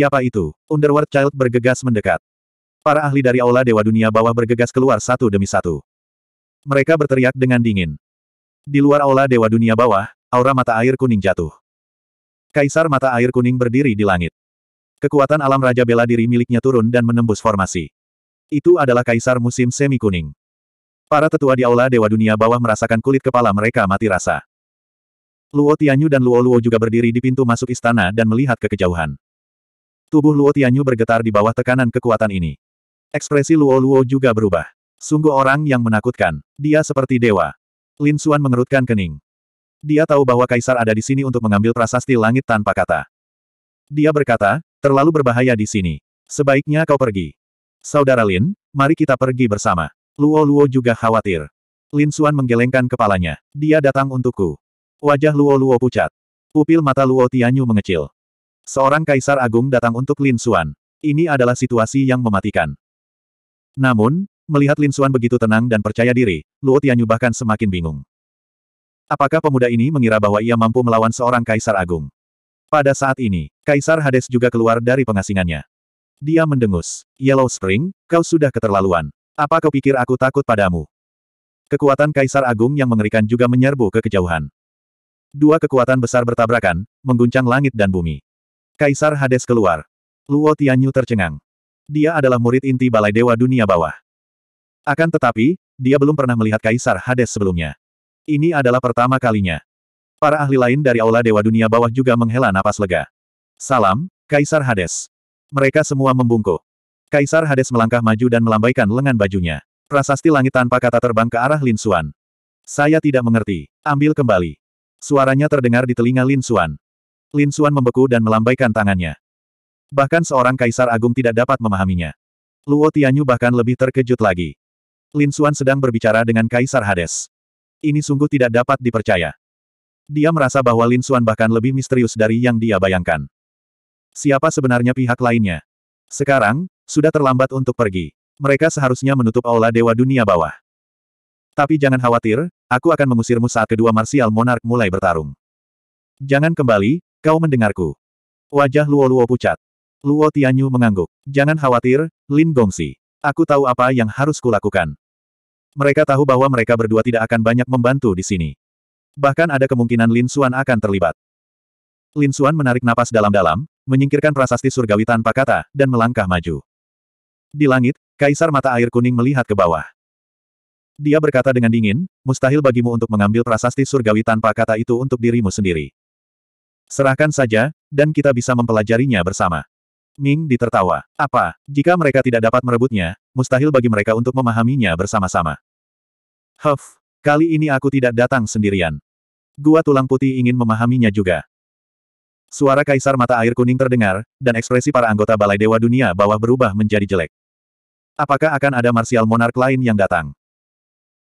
Siapa itu? Underworld Child bergegas mendekat. Para ahli dari Aula Dewa Dunia Bawah bergegas keluar satu demi satu. Mereka berteriak dengan dingin. Di luar Aula Dewa Dunia Bawah, aura mata air kuning jatuh. Kaisar mata air kuning berdiri di langit. Kekuatan alam Raja Bela Diri miliknya turun dan menembus formasi. Itu adalah Kaisar musim semi kuning. Para tetua di Aula Dewa Dunia Bawah merasakan kulit kepala mereka mati rasa. Luo Tianyu dan Luo Luo juga berdiri di pintu masuk istana dan melihat ke kejauhan. Tubuh Luo Tianyu bergetar di bawah tekanan kekuatan ini. Ekspresi Luo Luo juga berubah. Sungguh orang yang menakutkan. Dia seperti dewa. Lin Xuan mengerutkan kening. Dia tahu bahwa Kaisar ada di sini untuk mengambil prasasti langit tanpa kata. Dia berkata, terlalu berbahaya di sini. Sebaiknya kau pergi. Saudara Lin, mari kita pergi bersama. Luo Luo juga khawatir. Lin Xuan menggelengkan kepalanya. Dia datang untukku. Wajah Luo Luo pucat. Pupil mata Luo Tianyu mengecil. Seorang kaisar agung datang untuk Lin Xuan. Ini adalah situasi yang mematikan. Namun, melihat Lin Xuan begitu tenang dan percaya diri, Luo Tianyu bahkan semakin bingung. Apakah pemuda ini mengira bahwa ia mampu melawan seorang kaisar agung? Pada saat ini, Kaisar Hades juga keluar dari pengasingannya. Dia mendengus. Yellow Spring, kau sudah keterlaluan. Apa kau pikir aku takut padamu? Kekuatan Kaisar Agung yang mengerikan juga menyerbu ke kejauhan. Dua kekuatan besar bertabrakan, mengguncang langit dan bumi. Kaisar Hades keluar. Luo Tianyu tercengang. Dia adalah murid inti Balai Dewa Dunia Bawah. Akan tetapi, dia belum pernah melihat Kaisar Hades sebelumnya. Ini adalah pertama kalinya. Para ahli lain dari Aula Dewa Dunia Bawah juga menghela napas lega. Salam, Kaisar Hades. Mereka semua membungkuk. Kaisar Hades melangkah maju dan melambaikan lengan bajunya. Prasasti langit tanpa kata terbang ke arah Lin Suan. Saya tidak mengerti. Ambil kembali. Suaranya terdengar di telinga Lin Suan. Lin Xuan membeku dan melambaikan tangannya. Bahkan seorang kaisar agung tidak dapat memahaminya. Luo Tianyu bahkan lebih terkejut lagi. Lin Xuan sedang berbicara dengan Kaisar Hades. Ini sungguh tidak dapat dipercaya. Dia merasa bahwa Lin Xuan bahkan lebih misterius dari yang dia bayangkan. Siapa sebenarnya pihak lainnya? Sekarang, sudah terlambat untuk pergi. Mereka seharusnya menutup aula Dewa Dunia Bawah. Tapi jangan khawatir, aku akan mengusirmu saat kedua Marsial Monark mulai bertarung. Jangan kembali, Kau mendengarku. Wajah Luo-Luo pucat. Luo Tianyu mengangguk. Jangan khawatir, Lin Gongsi. Aku tahu apa yang harus kulakukan. Mereka tahu bahwa mereka berdua tidak akan banyak membantu di sini. Bahkan ada kemungkinan Lin Xuan akan terlibat. Lin Xuan menarik napas dalam-dalam, menyingkirkan prasasti surgawi tanpa kata, dan melangkah maju. Di langit, Kaisar mata air kuning melihat ke bawah. Dia berkata dengan dingin, mustahil bagimu untuk mengambil prasasti surgawi tanpa kata itu untuk dirimu sendiri. Serahkan saja, dan kita bisa mempelajarinya bersama. Ming ditertawa. Apa, jika mereka tidak dapat merebutnya, mustahil bagi mereka untuk memahaminya bersama-sama. Huff, kali ini aku tidak datang sendirian. Gua tulang putih ingin memahaminya juga. Suara kaisar mata air kuning terdengar, dan ekspresi para anggota Balai Dewa Dunia bawah berubah menjadi jelek. Apakah akan ada Martial monark lain yang datang?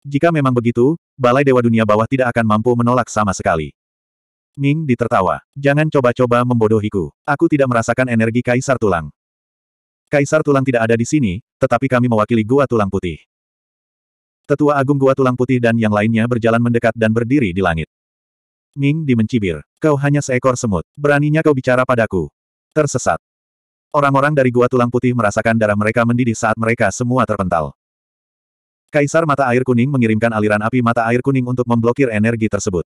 Jika memang begitu, Balai Dewa Dunia bawah tidak akan mampu menolak sama sekali. Ming ditertawa. Jangan coba-coba membodohiku. Aku tidak merasakan energi kaisar tulang. Kaisar tulang tidak ada di sini, tetapi kami mewakili gua tulang putih. Tetua agung gua tulang putih dan yang lainnya berjalan mendekat dan berdiri di langit. Ming dimencibir. Kau hanya seekor semut. Beraninya kau bicara padaku. Tersesat. Orang-orang dari gua tulang putih merasakan darah mereka mendidih saat mereka semua terpental. Kaisar mata air kuning mengirimkan aliran api mata air kuning untuk memblokir energi tersebut.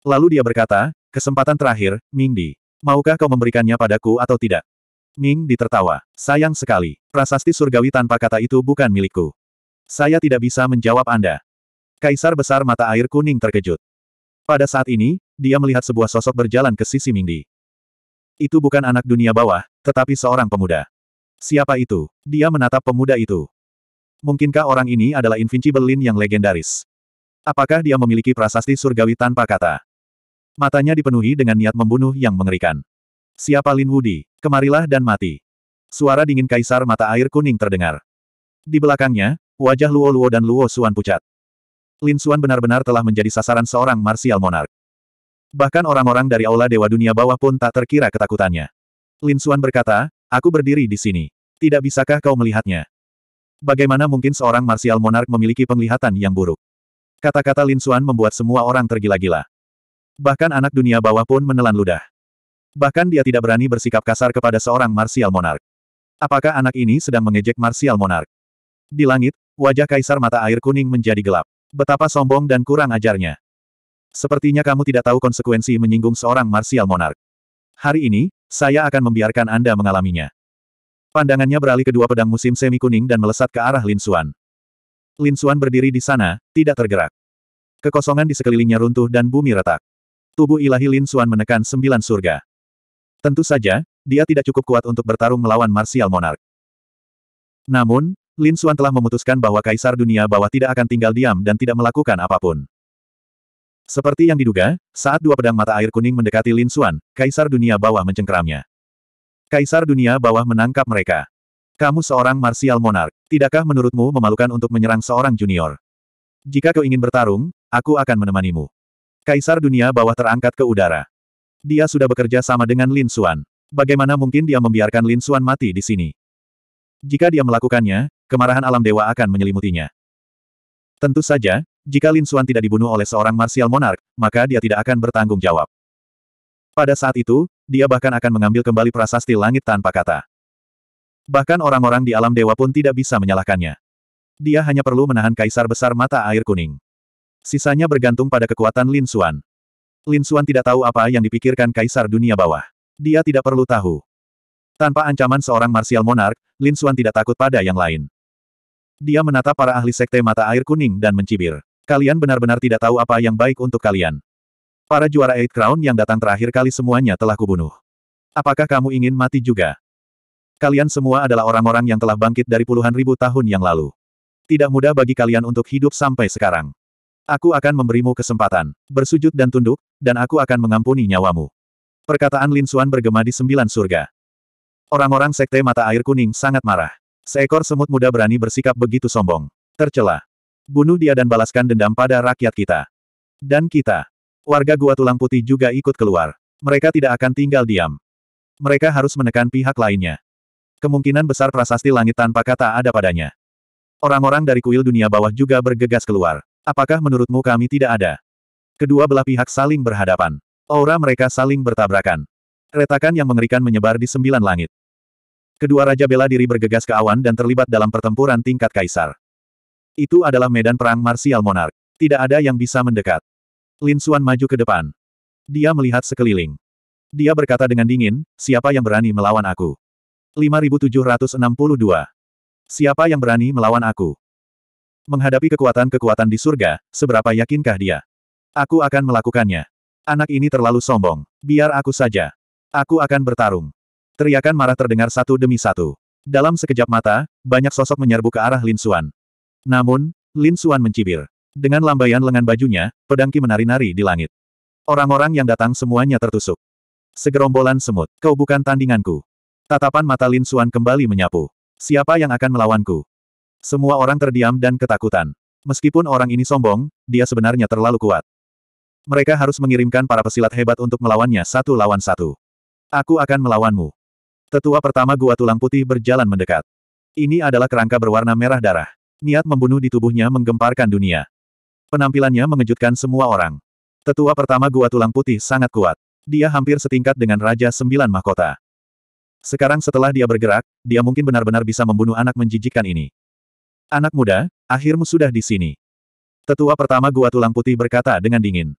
Lalu dia berkata, kesempatan terakhir, Ming Di. Maukah kau memberikannya padaku atau tidak? Ming tertawa, Sayang sekali. Prasasti surgawi tanpa kata itu bukan milikku. Saya tidak bisa menjawab Anda. Kaisar besar mata air kuning terkejut. Pada saat ini, dia melihat sebuah sosok berjalan ke sisi Mingdi. Itu bukan anak dunia bawah, tetapi seorang pemuda. Siapa itu? Dia menatap pemuda itu. Mungkinkah orang ini adalah Invincible Lin yang legendaris? Apakah dia memiliki prasasti surgawi tanpa kata? Matanya dipenuhi dengan niat membunuh yang mengerikan. Siapa Lin Wudi? Kemarilah dan mati. Suara dingin kaisar mata air kuning terdengar. Di belakangnya, wajah Luo Luo dan Luo Suan pucat. Lin Xuan benar-benar telah menjadi sasaran seorang Martial monarch. Bahkan orang-orang dari Aula Dewa Dunia Bawah pun tak terkira ketakutannya. Lin Xuan berkata, aku berdiri di sini. Tidak bisakah kau melihatnya? Bagaimana mungkin seorang Martial monarch memiliki penglihatan yang buruk? Kata-kata Lin Xuan membuat semua orang tergila-gila. Bahkan anak dunia bawah pun menelan ludah. Bahkan dia tidak berani bersikap kasar kepada seorang martial Monarch. Apakah anak ini sedang mengejek martial Monarch? Di langit, wajah kaisar mata air kuning menjadi gelap. Betapa sombong dan kurang ajarnya. Sepertinya kamu tidak tahu konsekuensi menyinggung seorang martial Monarch. Hari ini, saya akan membiarkan Anda mengalaminya. Pandangannya beralih ke dua pedang musim semi kuning dan melesat ke arah Lin Xuan. Lin Xuan berdiri di sana, tidak tergerak. Kekosongan di sekelilingnya runtuh dan bumi retak tubuh ilahi Lin Suan menekan sembilan surga. Tentu saja, dia tidak cukup kuat untuk bertarung melawan Martial Monarch. Namun, Lin Suan telah memutuskan bahwa Kaisar Dunia Bawah tidak akan tinggal diam dan tidak melakukan apapun. Seperti yang diduga, saat dua pedang mata air kuning mendekati Lin Suan, Kaisar Dunia Bawah mencengkeramnya. Kaisar Dunia Bawah menangkap mereka. Kamu seorang Martial Monarch, tidakkah menurutmu memalukan untuk menyerang seorang junior? Jika kau ingin bertarung, aku akan menemanimu. Kaisar dunia bawah terangkat ke udara. Dia sudah bekerja sama dengan Lin Xuan. Bagaimana mungkin dia membiarkan Lin Xuan mati di sini? Jika dia melakukannya, kemarahan alam dewa akan menyelimutinya. Tentu saja, jika Lin Xuan tidak dibunuh oleh seorang martial monark, maka dia tidak akan bertanggung jawab. Pada saat itu, dia bahkan akan mengambil kembali prasasti langit tanpa kata. Bahkan orang-orang di alam dewa pun tidak bisa menyalahkannya. Dia hanya perlu menahan kaisar besar mata air kuning. Sisanya bergantung pada kekuatan Lin Xuan. Lin Xuan tidak tahu apa yang dipikirkan Kaisar Dunia Bawah. Dia tidak perlu tahu. Tanpa ancaman seorang marsial monark, Lin Xuan tidak takut pada yang lain. Dia menatap para ahli sekte mata air kuning dan mencibir. Kalian benar-benar tidak tahu apa yang baik untuk kalian. Para juara Eight Crown yang datang terakhir kali semuanya telah kubunuh. Apakah kamu ingin mati juga? Kalian semua adalah orang-orang yang telah bangkit dari puluhan ribu tahun yang lalu. Tidak mudah bagi kalian untuk hidup sampai sekarang. Aku akan memberimu kesempatan, bersujud dan tunduk, dan aku akan mengampuni nyawamu. Perkataan Lin Xuan bergema di sembilan surga. Orang-orang sekte mata air kuning sangat marah. Seekor semut muda berani bersikap begitu sombong. Tercela. Bunuh dia dan balaskan dendam pada rakyat kita. Dan kita. Warga gua tulang putih juga ikut keluar. Mereka tidak akan tinggal diam. Mereka harus menekan pihak lainnya. Kemungkinan besar prasasti langit tanpa kata ada padanya. Orang-orang dari kuil dunia bawah juga bergegas keluar. Apakah menurutmu kami tidak ada? Kedua belah pihak saling berhadapan. Aura mereka saling bertabrakan. Retakan yang mengerikan menyebar di sembilan langit. Kedua raja bela diri bergegas ke awan dan terlibat dalam pertempuran tingkat kaisar. Itu adalah medan perang marsial Monarch. Tidak ada yang bisa mendekat. Lin Xuan maju ke depan. Dia melihat sekeliling. Dia berkata dengan dingin, siapa yang berani melawan aku? 5762. Siapa yang berani melawan aku? Menghadapi kekuatan-kekuatan di surga, seberapa yakinkah dia? Aku akan melakukannya. Anak ini terlalu sombong. Biar aku saja. Aku akan bertarung. Teriakan marah terdengar satu demi satu. Dalam sekejap mata, banyak sosok menyerbu ke arah Lin Suan. Namun, Lin Suan mencibir. Dengan lambaian lengan bajunya, pedangki menari-nari di langit. Orang-orang yang datang semuanya tertusuk. Segerombolan semut, kau bukan tandinganku. Tatapan mata Lin Suan kembali menyapu. Siapa yang akan melawanku? Semua orang terdiam dan ketakutan. Meskipun orang ini sombong, dia sebenarnya terlalu kuat. Mereka harus mengirimkan para pesilat hebat untuk melawannya satu lawan satu. Aku akan melawanmu. Tetua pertama Gua Tulang Putih berjalan mendekat. Ini adalah kerangka berwarna merah darah. Niat membunuh di tubuhnya menggemparkan dunia. Penampilannya mengejutkan semua orang. Tetua pertama Gua Tulang Putih sangat kuat. Dia hampir setingkat dengan Raja Sembilan Mahkota. Sekarang setelah dia bergerak, dia mungkin benar-benar bisa membunuh anak menjijikkan ini. Anak muda, akhirmu sudah di sini. Tetua pertama gua tulang putih berkata dengan dingin.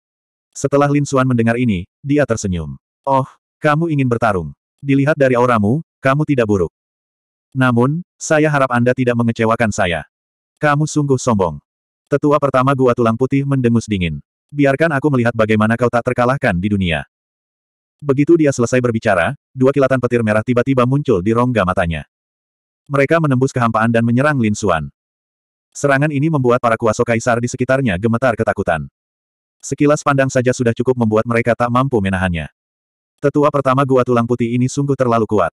Setelah Lin Suan mendengar ini, dia tersenyum. Oh, kamu ingin bertarung. Dilihat dari auramu, kamu tidak buruk. Namun, saya harap Anda tidak mengecewakan saya. Kamu sungguh sombong. Tetua pertama gua tulang putih mendengus dingin. Biarkan aku melihat bagaimana kau tak terkalahkan di dunia. Begitu dia selesai berbicara, dua kilatan petir merah tiba-tiba muncul di rongga matanya. Mereka menembus kehampaan dan menyerang Lin Suan. Serangan ini membuat para kuasa kaisar di sekitarnya gemetar ketakutan. Sekilas pandang saja sudah cukup membuat mereka tak mampu menahannya. Tetua pertama gua tulang putih ini sungguh terlalu kuat.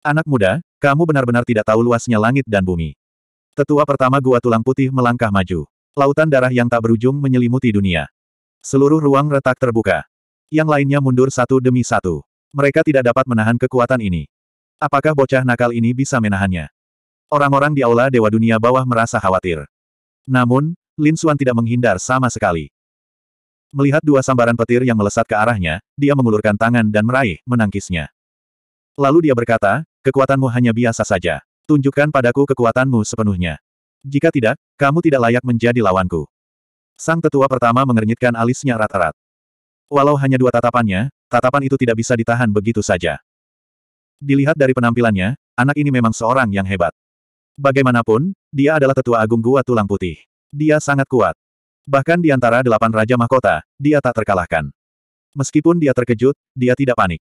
Anak muda, kamu benar-benar tidak tahu luasnya langit dan bumi. Tetua pertama gua tulang putih melangkah maju. Lautan darah yang tak berujung menyelimuti dunia. Seluruh ruang retak terbuka. Yang lainnya mundur satu demi satu. Mereka tidak dapat menahan kekuatan ini. Apakah bocah nakal ini bisa menahannya? Orang-orang di aula Dewa Dunia bawah merasa khawatir. Namun, Lin Suan tidak menghindar sama sekali. Melihat dua sambaran petir yang melesat ke arahnya, dia mengulurkan tangan dan meraih, menangkisnya. Lalu dia berkata, kekuatanmu hanya biasa saja. Tunjukkan padaku kekuatanmu sepenuhnya. Jika tidak, kamu tidak layak menjadi lawanku. Sang tetua pertama mengernyitkan alisnya rata-rata. Walau hanya dua tatapannya, tatapan itu tidak bisa ditahan begitu saja. Dilihat dari penampilannya, anak ini memang seorang yang hebat. Bagaimanapun, dia adalah tetua agung gua tulang putih. Dia sangat kuat. Bahkan di antara delapan raja mahkota, dia tak terkalahkan. Meskipun dia terkejut, dia tidak panik.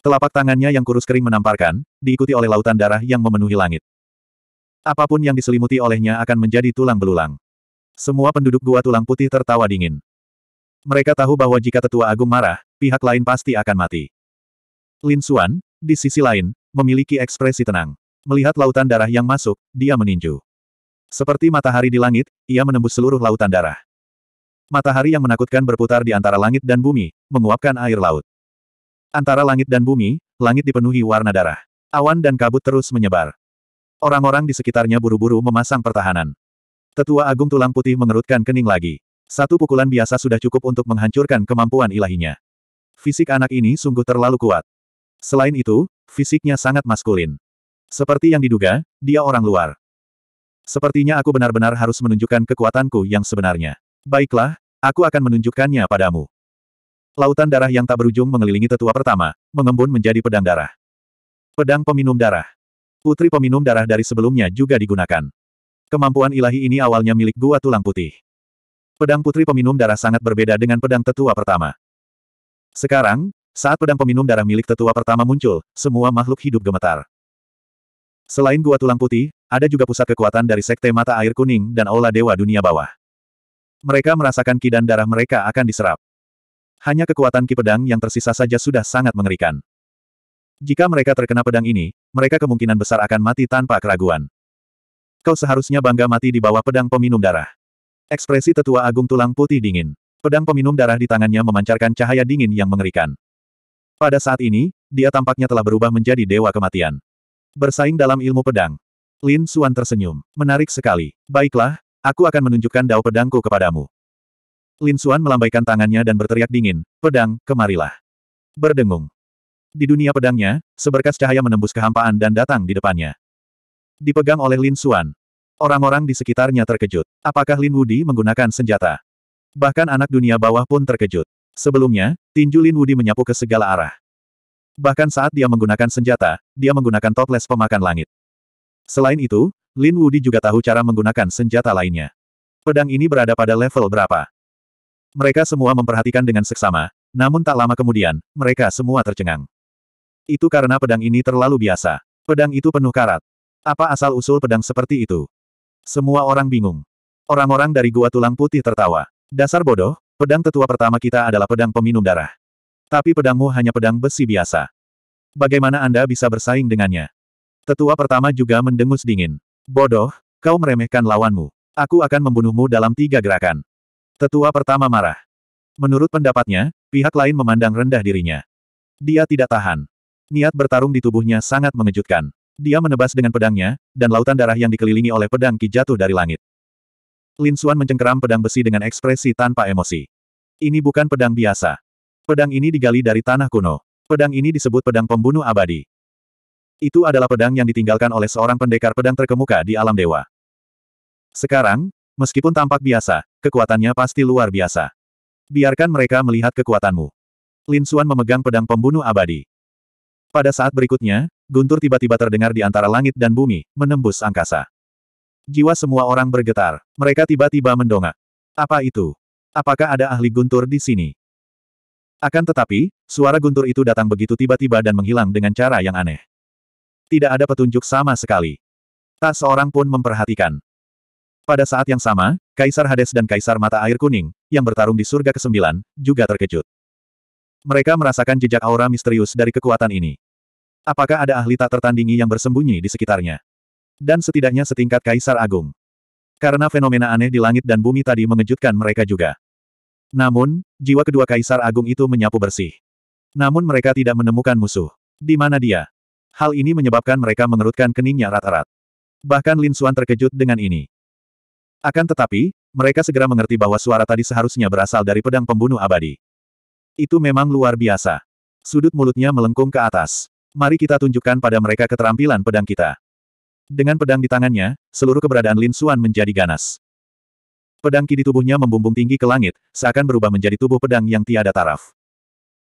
Telapak tangannya yang kurus kering menamparkan, diikuti oleh lautan darah yang memenuhi langit. Apapun yang diselimuti olehnya akan menjadi tulang belulang. Semua penduduk gua tulang putih tertawa dingin. Mereka tahu bahwa jika tetua agung marah, pihak lain pasti akan mati. Lin Xuan, di sisi lain, memiliki ekspresi tenang. Melihat lautan darah yang masuk, dia meninju. Seperti matahari di langit, ia menembus seluruh lautan darah. Matahari yang menakutkan berputar di antara langit dan bumi, menguapkan air laut. Antara langit dan bumi, langit dipenuhi warna darah. Awan dan kabut terus menyebar. Orang-orang di sekitarnya buru-buru memasang pertahanan. Tetua Agung Tulang Putih mengerutkan kening lagi. Satu pukulan biasa sudah cukup untuk menghancurkan kemampuan ilahinya. Fisik anak ini sungguh terlalu kuat. Selain itu, fisiknya sangat maskulin. Seperti yang diduga, dia orang luar. Sepertinya aku benar-benar harus menunjukkan kekuatanku yang sebenarnya. Baiklah, aku akan menunjukkannya padamu. Lautan darah yang tak berujung mengelilingi tetua pertama, mengembun menjadi pedang darah. Pedang peminum darah. Putri peminum darah dari sebelumnya juga digunakan. Kemampuan ilahi ini awalnya milik gua tulang putih. Pedang putri peminum darah sangat berbeda dengan pedang tetua pertama. Sekarang, saat pedang peminum darah milik tetua pertama muncul, semua makhluk hidup gemetar. Selain gua tulang putih, ada juga pusat kekuatan dari Sekte Mata Air Kuning dan Aula Dewa Dunia Bawah. Mereka merasakan ki dan darah mereka akan diserap. Hanya kekuatan ki pedang yang tersisa saja sudah sangat mengerikan. Jika mereka terkena pedang ini, mereka kemungkinan besar akan mati tanpa keraguan. Kau seharusnya bangga mati di bawah pedang peminum darah. Ekspresi tetua agung tulang putih dingin. Pedang peminum darah di tangannya memancarkan cahaya dingin yang mengerikan. Pada saat ini, dia tampaknya telah berubah menjadi dewa kematian. Bersaing dalam ilmu pedang. Lin Xuan tersenyum. Menarik sekali. Baiklah, aku akan menunjukkan dao pedangku kepadamu. Lin Xuan melambaikan tangannya dan berteriak dingin, pedang, kemarilah. Berdengung. Di dunia pedangnya, seberkas cahaya menembus kehampaan dan datang di depannya. Dipegang oleh Lin Xuan. Orang-orang di sekitarnya terkejut. Apakah Lin Wudi menggunakan senjata? Bahkan anak dunia bawah pun terkejut. Sebelumnya, tinju Lin Wudi menyapu ke segala arah. Bahkan saat dia menggunakan senjata, dia menggunakan toples pemakan langit. Selain itu, Lin Wudi juga tahu cara menggunakan senjata lainnya. Pedang ini berada pada level berapa? Mereka semua memperhatikan dengan seksama, namun tak lama kemudian, mereka semua tercengang. Itu karena pedang ini terlalu biasa. Pedang itu penuh karat. Apa asal-usul pedang seperti itu? Semua orang bingung. Orang-orang dari Gua Tulang Putih tertawa. Dasar bodoh, pedang tetua pertama kita adalah pedang peminum darah. Tapi pedangmu hanya pedang besi biasa. Bagaimana Anda bisa bersaing dengannya? Tetua pertama juga mendengus dingin. Bodoh, kau meremehkan lawanmu. Aku akan membunuhmu dalam tiga gerakan. Tetua pertama marah. Menurut pendapatnya, pihak lain memandang rendah dirinya. Dia tidak tahan. Niat bertarung di tubuhnya sangat mengejutkan. Dia menebas dengan pedangnya, dan lautan darah yang dikelilingi oleh pedang Ki jatuh dari langit. Lin Xuan mencengkeram pedang besi dengan ekspresi tanpa emosi. Ini bukan pedang biasa. Pedang ini digali dari tanah kuno. Pedang ini disebut pedang pembunuh abadi. Itu adalah pedang yang ditinggalkan oleh seorang pendekar pedang terkemuka di alam dewa. Sekarang, meskipun tampak biasa, kekuatannya pasti luar biasa. Biarkan mereka melihat kekuatanmu. Lin Xuan memegang pedang pembunuh abadi. Pada saat berikutnya, guntur tiba-tiba terdengar di antara langit dan bumi, menembus angkasa. Jiwa semua orang bergetar. Mereka tiba-tiba mendongak. Apa itu? Apakah ada ahli guntur di sini? Akan tetapi, suara guntur itu datang begitu tiba-tiba dan menghilang dengan cara yang aneh. Tidak ada petunjuk sama sekali. Tak seorang pun memperhatikan. Pada saat yang sama, Kaisar Hades dan Kaisar Mata Air Kuning, yang bertarung di surga ke-9, juga terkejut. Mereka merasakan jejak aura misterius dari kekuatan ini. Apakah ada ahli tak tertandingi yang bersembunyi di sekitarnya? Dan setidaknya setingkat Kaisar Agung. Karena fenomena aneh di langit dan bumi tadi mengejutkan mereka juga. Namun, jiwa kedua Kaisar Agung itu menyapu bersih. Namun mereka tidak menemukan musuh. Di mana dia? Hal ini menyebabkan mereka mengerutkan keningnya rat-rat. Bahkan Lin Xuan terkejut dengan ini. Akan tetapi, mereka segera mengerti bahwa suara tadi seharusnya berasal dari pedang pembunuh abadi. Itu memang luar biasa. Sudut mulutnya melengkung ke atas. Mari kita tunjukkan pada mereka keterampilan pedang kita. Dengan pedang di tangannya, seluruh keberadaan Lin Xuan menjadi ganas. Pedang ki di tubuhnya membumbung tinggi ke langit, seakan berubah menjadi tubuh pedang yang tiada taraf.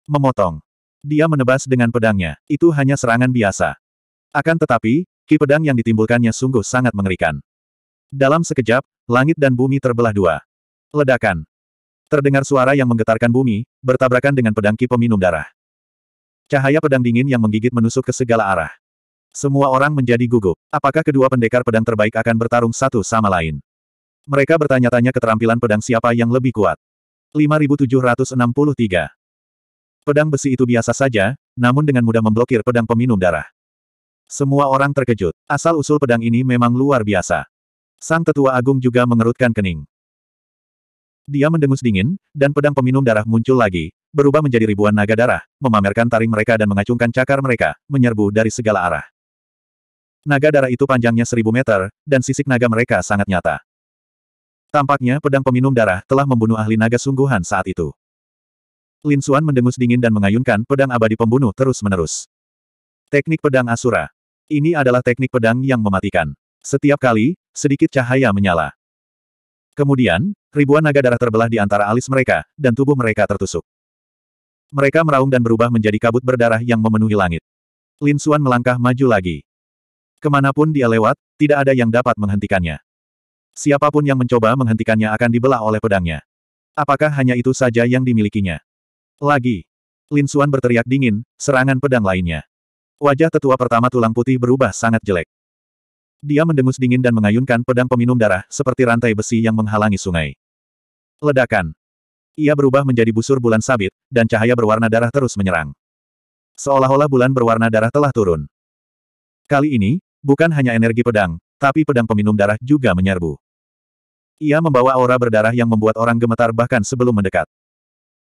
Memotong. Dia menebas dengan pedangnya. Itu hanya serangan biasa. Akan tetapi, ki pedang yang ditimbulkannya sungguh sangat mengerikan. Dalam sekejap, langit dan bumi terbelah dua. Ledakan. Terdengar suara yang menggetarkan bumi, bertabrakan dengan pedang ki peminum darah. Cahaya pedang dingin yang menggigit menusuk ke segala arah. Semua orang menjadi gugup. Apakah kedua pendekar pedang terbaik akan bertarung satu sama lain? Mereka bertanya-tanya keterampilan pedang siapa yang lebih kuat. 5763. Pedang besi itu biasa saja, namun dengan mudah memblokir pedang peminum darah. Semua orang terkejut. Asal-usul pedang ini memang luar biasa. Sang tetua agung juga mengerutkan kening. Dia mendengus dingin, dan pedang peminum darah muncul lagi, berubah menjadi ribuan naga darah, memamerkan taring mereka dan mengacungkan cakar mereka, menyerbu dari segala arah. Naga darah itu panjangnya seribu meter, dan sisik naga mereka sangat nyata. Tampaknya pedang peminum darah telah membunuh ahli naga sungguhan saat itu. Lin Xuan mendengus dingin dan mengayunkan pedang abadi pembunuh terus-menerus. Teknik pedang Asura. Ini adalah teknik pedang yang mematikan. Setiap kali, sedikit cahaya menyala. Kemudian, ribuan naga darah terbelah di antara alis mereka, dan tubuh mereka tertusuk. Mereka meraung dan berubah menjadi kabut berdarah yang memenuhi langit. Lin Xuan melangkah maju lagi. Kemanapun dia lewat, tidak ada yang dapat menghentikannya. Siapapun yang mencoba menghentikannya akan dibelah oleh pedangnya. Apakah hanya itu saja yang dimilikinya? Lagi. Lin Xuan berteriak dingin, serangan pedang lainnya. Wajah tetua pertama tulang putih berubah sangat jelek. Dia mendengus dingin dan mengayunkan pedang peminum darah seperti rantai besi yang menghalangi sungai. Ledakan. Ia berubah menjadi busur bulan sabit, dan cahaya berwarna darah terus menyerang. Seolah-olah bulan berwarna darah telah turun. Kali ini, bukan hanya energi pedang, tapi pedang peminum darah juga menyerbu. Ia membawa aura berdarah yang membuat orang gemetar bahkan sebelum mendekat.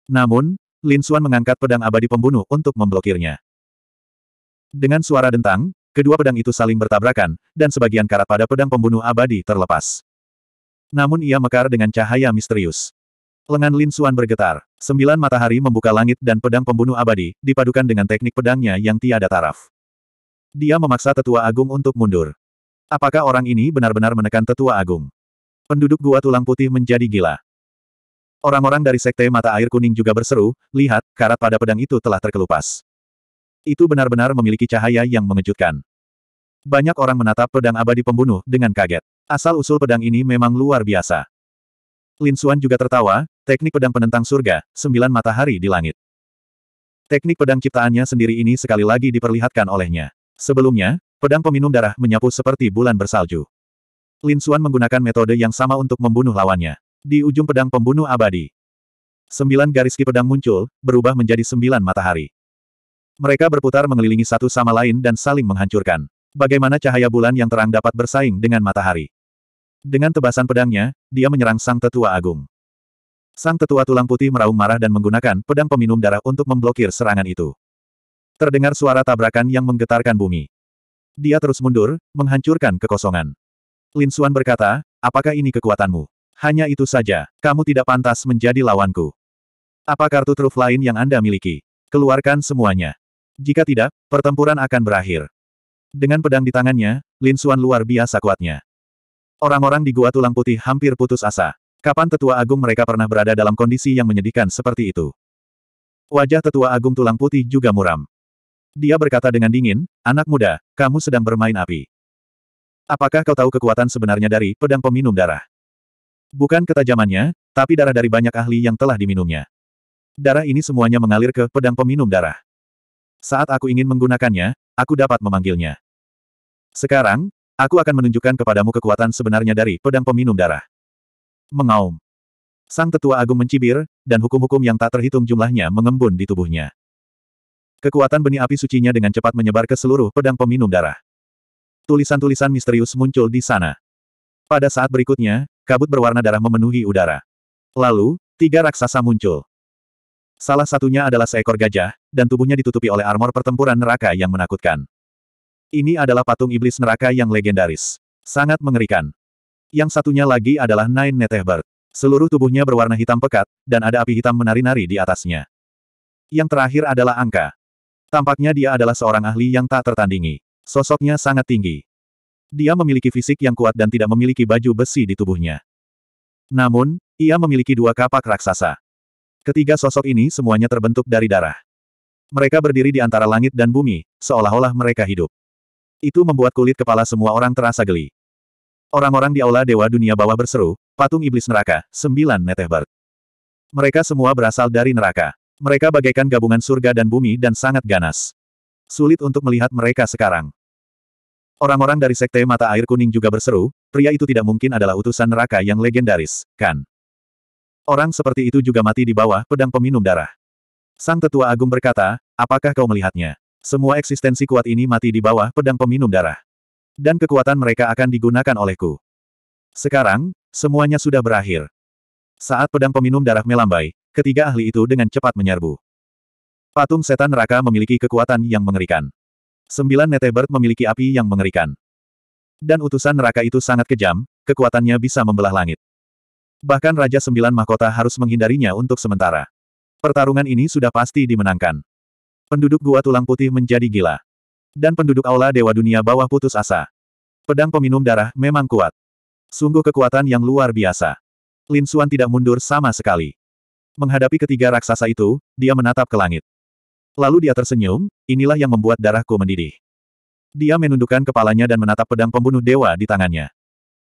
Namun, Lin Xuan mengangkat pedang abadi pembunuh untuk memblokirnya. Dengan suara dentang, kedua pedang itu saling bertabrakan, dan sebagian karat pada pedang pembunuh abadi terlepas. Namun ia mekar dengan cahaya misterius. Lengan Lin Xuan bergetar, sembilan matahari membuka langit dan pedang pembunuh abadi, dipadukan dengan teknik pedangnya yang tiada taraf. Dia memaksa tetua agung untuk mundur. Apakah orang ini benar-benar menekan tetua agung? Penduduk gua tulang putih menjadi gila. Orang-orang dari sekte mata air kuning juga berseru, lihat, karat pada pedang itu telah terkelupas. Itu benar-benar memiliki cahaya yang mengejutkan. Banyak orang menatap pedang abadi pembunuh dengan kaget. Asal-usul pedang ini memang luar biasa. Lin Suan juga tertawa, teknik pedang penentang surga, sembilan matahari di langit. Teknik pedang ciptaannya sendiri ini sekali lagi diperlihatkan olehnya. Sebelumnya, pedang peminum darah menyapu seperti bulan bersalju. Lin Xuan menggunakan metode yang sama untuk membunuh lawannya. Di ujung pedang pembunuh abadi. Sembilan garis ki pedang muncul, berubah menjadi sembilan matahari. Mereka berputar mengelilingi satu sama lain dan saling menghancurkan. Bagaimana cahaya bulan yang terang dapat bersaing dengan matahari? Dengan tebasan pedangnya, dia menyerang sang tetua agung. Sang tetua tulang putih meraung marah dan menggunakan pedang peminum darah untuk memblokir serangan itu. Terdengar suara tabrakan yang menggetarkan bumi. Dia terus mundur, menghancurkan kekosongan. Lin Suan berkata, apakah ini kekuatanmu? Hanya itu saja, kamu tidak pantas menjadi lawanku. Apa kartu truf lain yang Anda miliki? Keluarkan semuanya. Jika tidak, pertempuran akan berakhir. Dengan pedang di tangannya, Lin Suan luar biasa kuatnya. Orang-orang di Gua Tulang Putih hampir putus asa. Kapan tetua agung mereka pernah berada dalam kondisi yang menyedihkan seperti itu? Wajah tetua agung tulang putih juga muram. Dia berkata dengan dingin, anak muda, kamu sedang bermain api. Apakah kau tahu kekuatan sebenarnya dari pedang peminum darah? Bukan ketajamannya, tapi darah dari banyak ahli yang telah diminumnya. Darah ini semuanya mengalir ke pedang peminum darah. Saat aku ingin menggunakannya, aku dapat memanggilnya. Sekarang, aku akan menunjukkan kepadamu kekuatan sebenarnya dari pedang peminum darah. Mengaum. Sang tetua agung mencibir, dan hukum-hukum yang tak terhitung jumlahnya mengembun di tubuhnya. Kekuatan benih api sucinya dengan cepat menyebar ke seluruh pedang peminum darah. Tulisan-tulisan misterius muncul di sana. Pada saat berikutnya, kabut berwarna darah memenuhi udara. Lalu, tiga raksasa muncul. Salah satunya adalah seekor gajah, dan tubuhnya ditutupi oleh armor pertempuran neraka yang menakutkan. Ini adalah patung iblis neraka yang legendaris. Sangat mengerikan. Yang satunya lagi adalah Nine Netehbert. Seluruh tubuhnya berwarna hitam pekat, dan ada api hitam menari-nari di atasnya. Yang terakhir adalah Angka. Tampaknya dia adalah seorang ahli yang tak tertandingi. Sosoknya sangat tinggi. Dia memiliki fisik yang kuat dan tidak memiliki baju besi di tubuhnya. Namun, ia memiliki dua kapak raksasa. Ketiga sosok ini semuanya terbentuk dari darah. Mereka berdiri di antara langit dan bumi, seolah-olah mereka hidup. Itu membuat kulit kepala semua orang terasa geli. Orang-orang di aula Dewa Dunia Bawah berseru, patung iblis neraka, sembilan netehbert. Mereka semua berasal dari neraka. Mereka bagaikan gabungan surga dan bumi dan sangat ganas. Sulit untuk melihat mereka sekarang. Orang-orang dari Sekte Mata Air Kuning juga berseru, pria itu tidak mungkin adalah utusan neraka yang legendaris, kan? Orang seperti itu juga mati di bawah pedang peminum darah. Sang Tetua Agung berkata, apakah kau melihatnya? Semua eksistensi kuat ini mati di bawah pedang peminum darah. Dan kekuatan mereka akan digunakan olehku. Sekarang, semuanya sudah berakhir. Saat pedang peminum darah melambai, ketiga ahli itu dengan cepat menyerbu. Patung setan neraka memiliki kekuatan yang mengerikan. Sembilan Netebert memiliki api yang mengerikan. Dan utusan neraka itu sangat kejam, kekuatannya bisa membelah langit. Bahkan Raja Sembilan Mahkota harus menghindarinya untuk sementara. Pertarungan ini sudah pasti dimenangkan. Penduduk Gua Tulang Putih menjadi gila. Dan penduduk Aula Dewa Dunia bawah putus asa. Pedang peminum darah memang kuat. Sungguh kekuatan yang luar biasa. Lin Xuan tidak mundur sama sekali. Menghadapi ketiga raksasa itu, dia menatap ke langit. Lalu dia tersenyum, inilah yang membuat darahku mendidih. Dia menundukkan kepalanya dan menatap pedang pembunuh dewa di tangannya.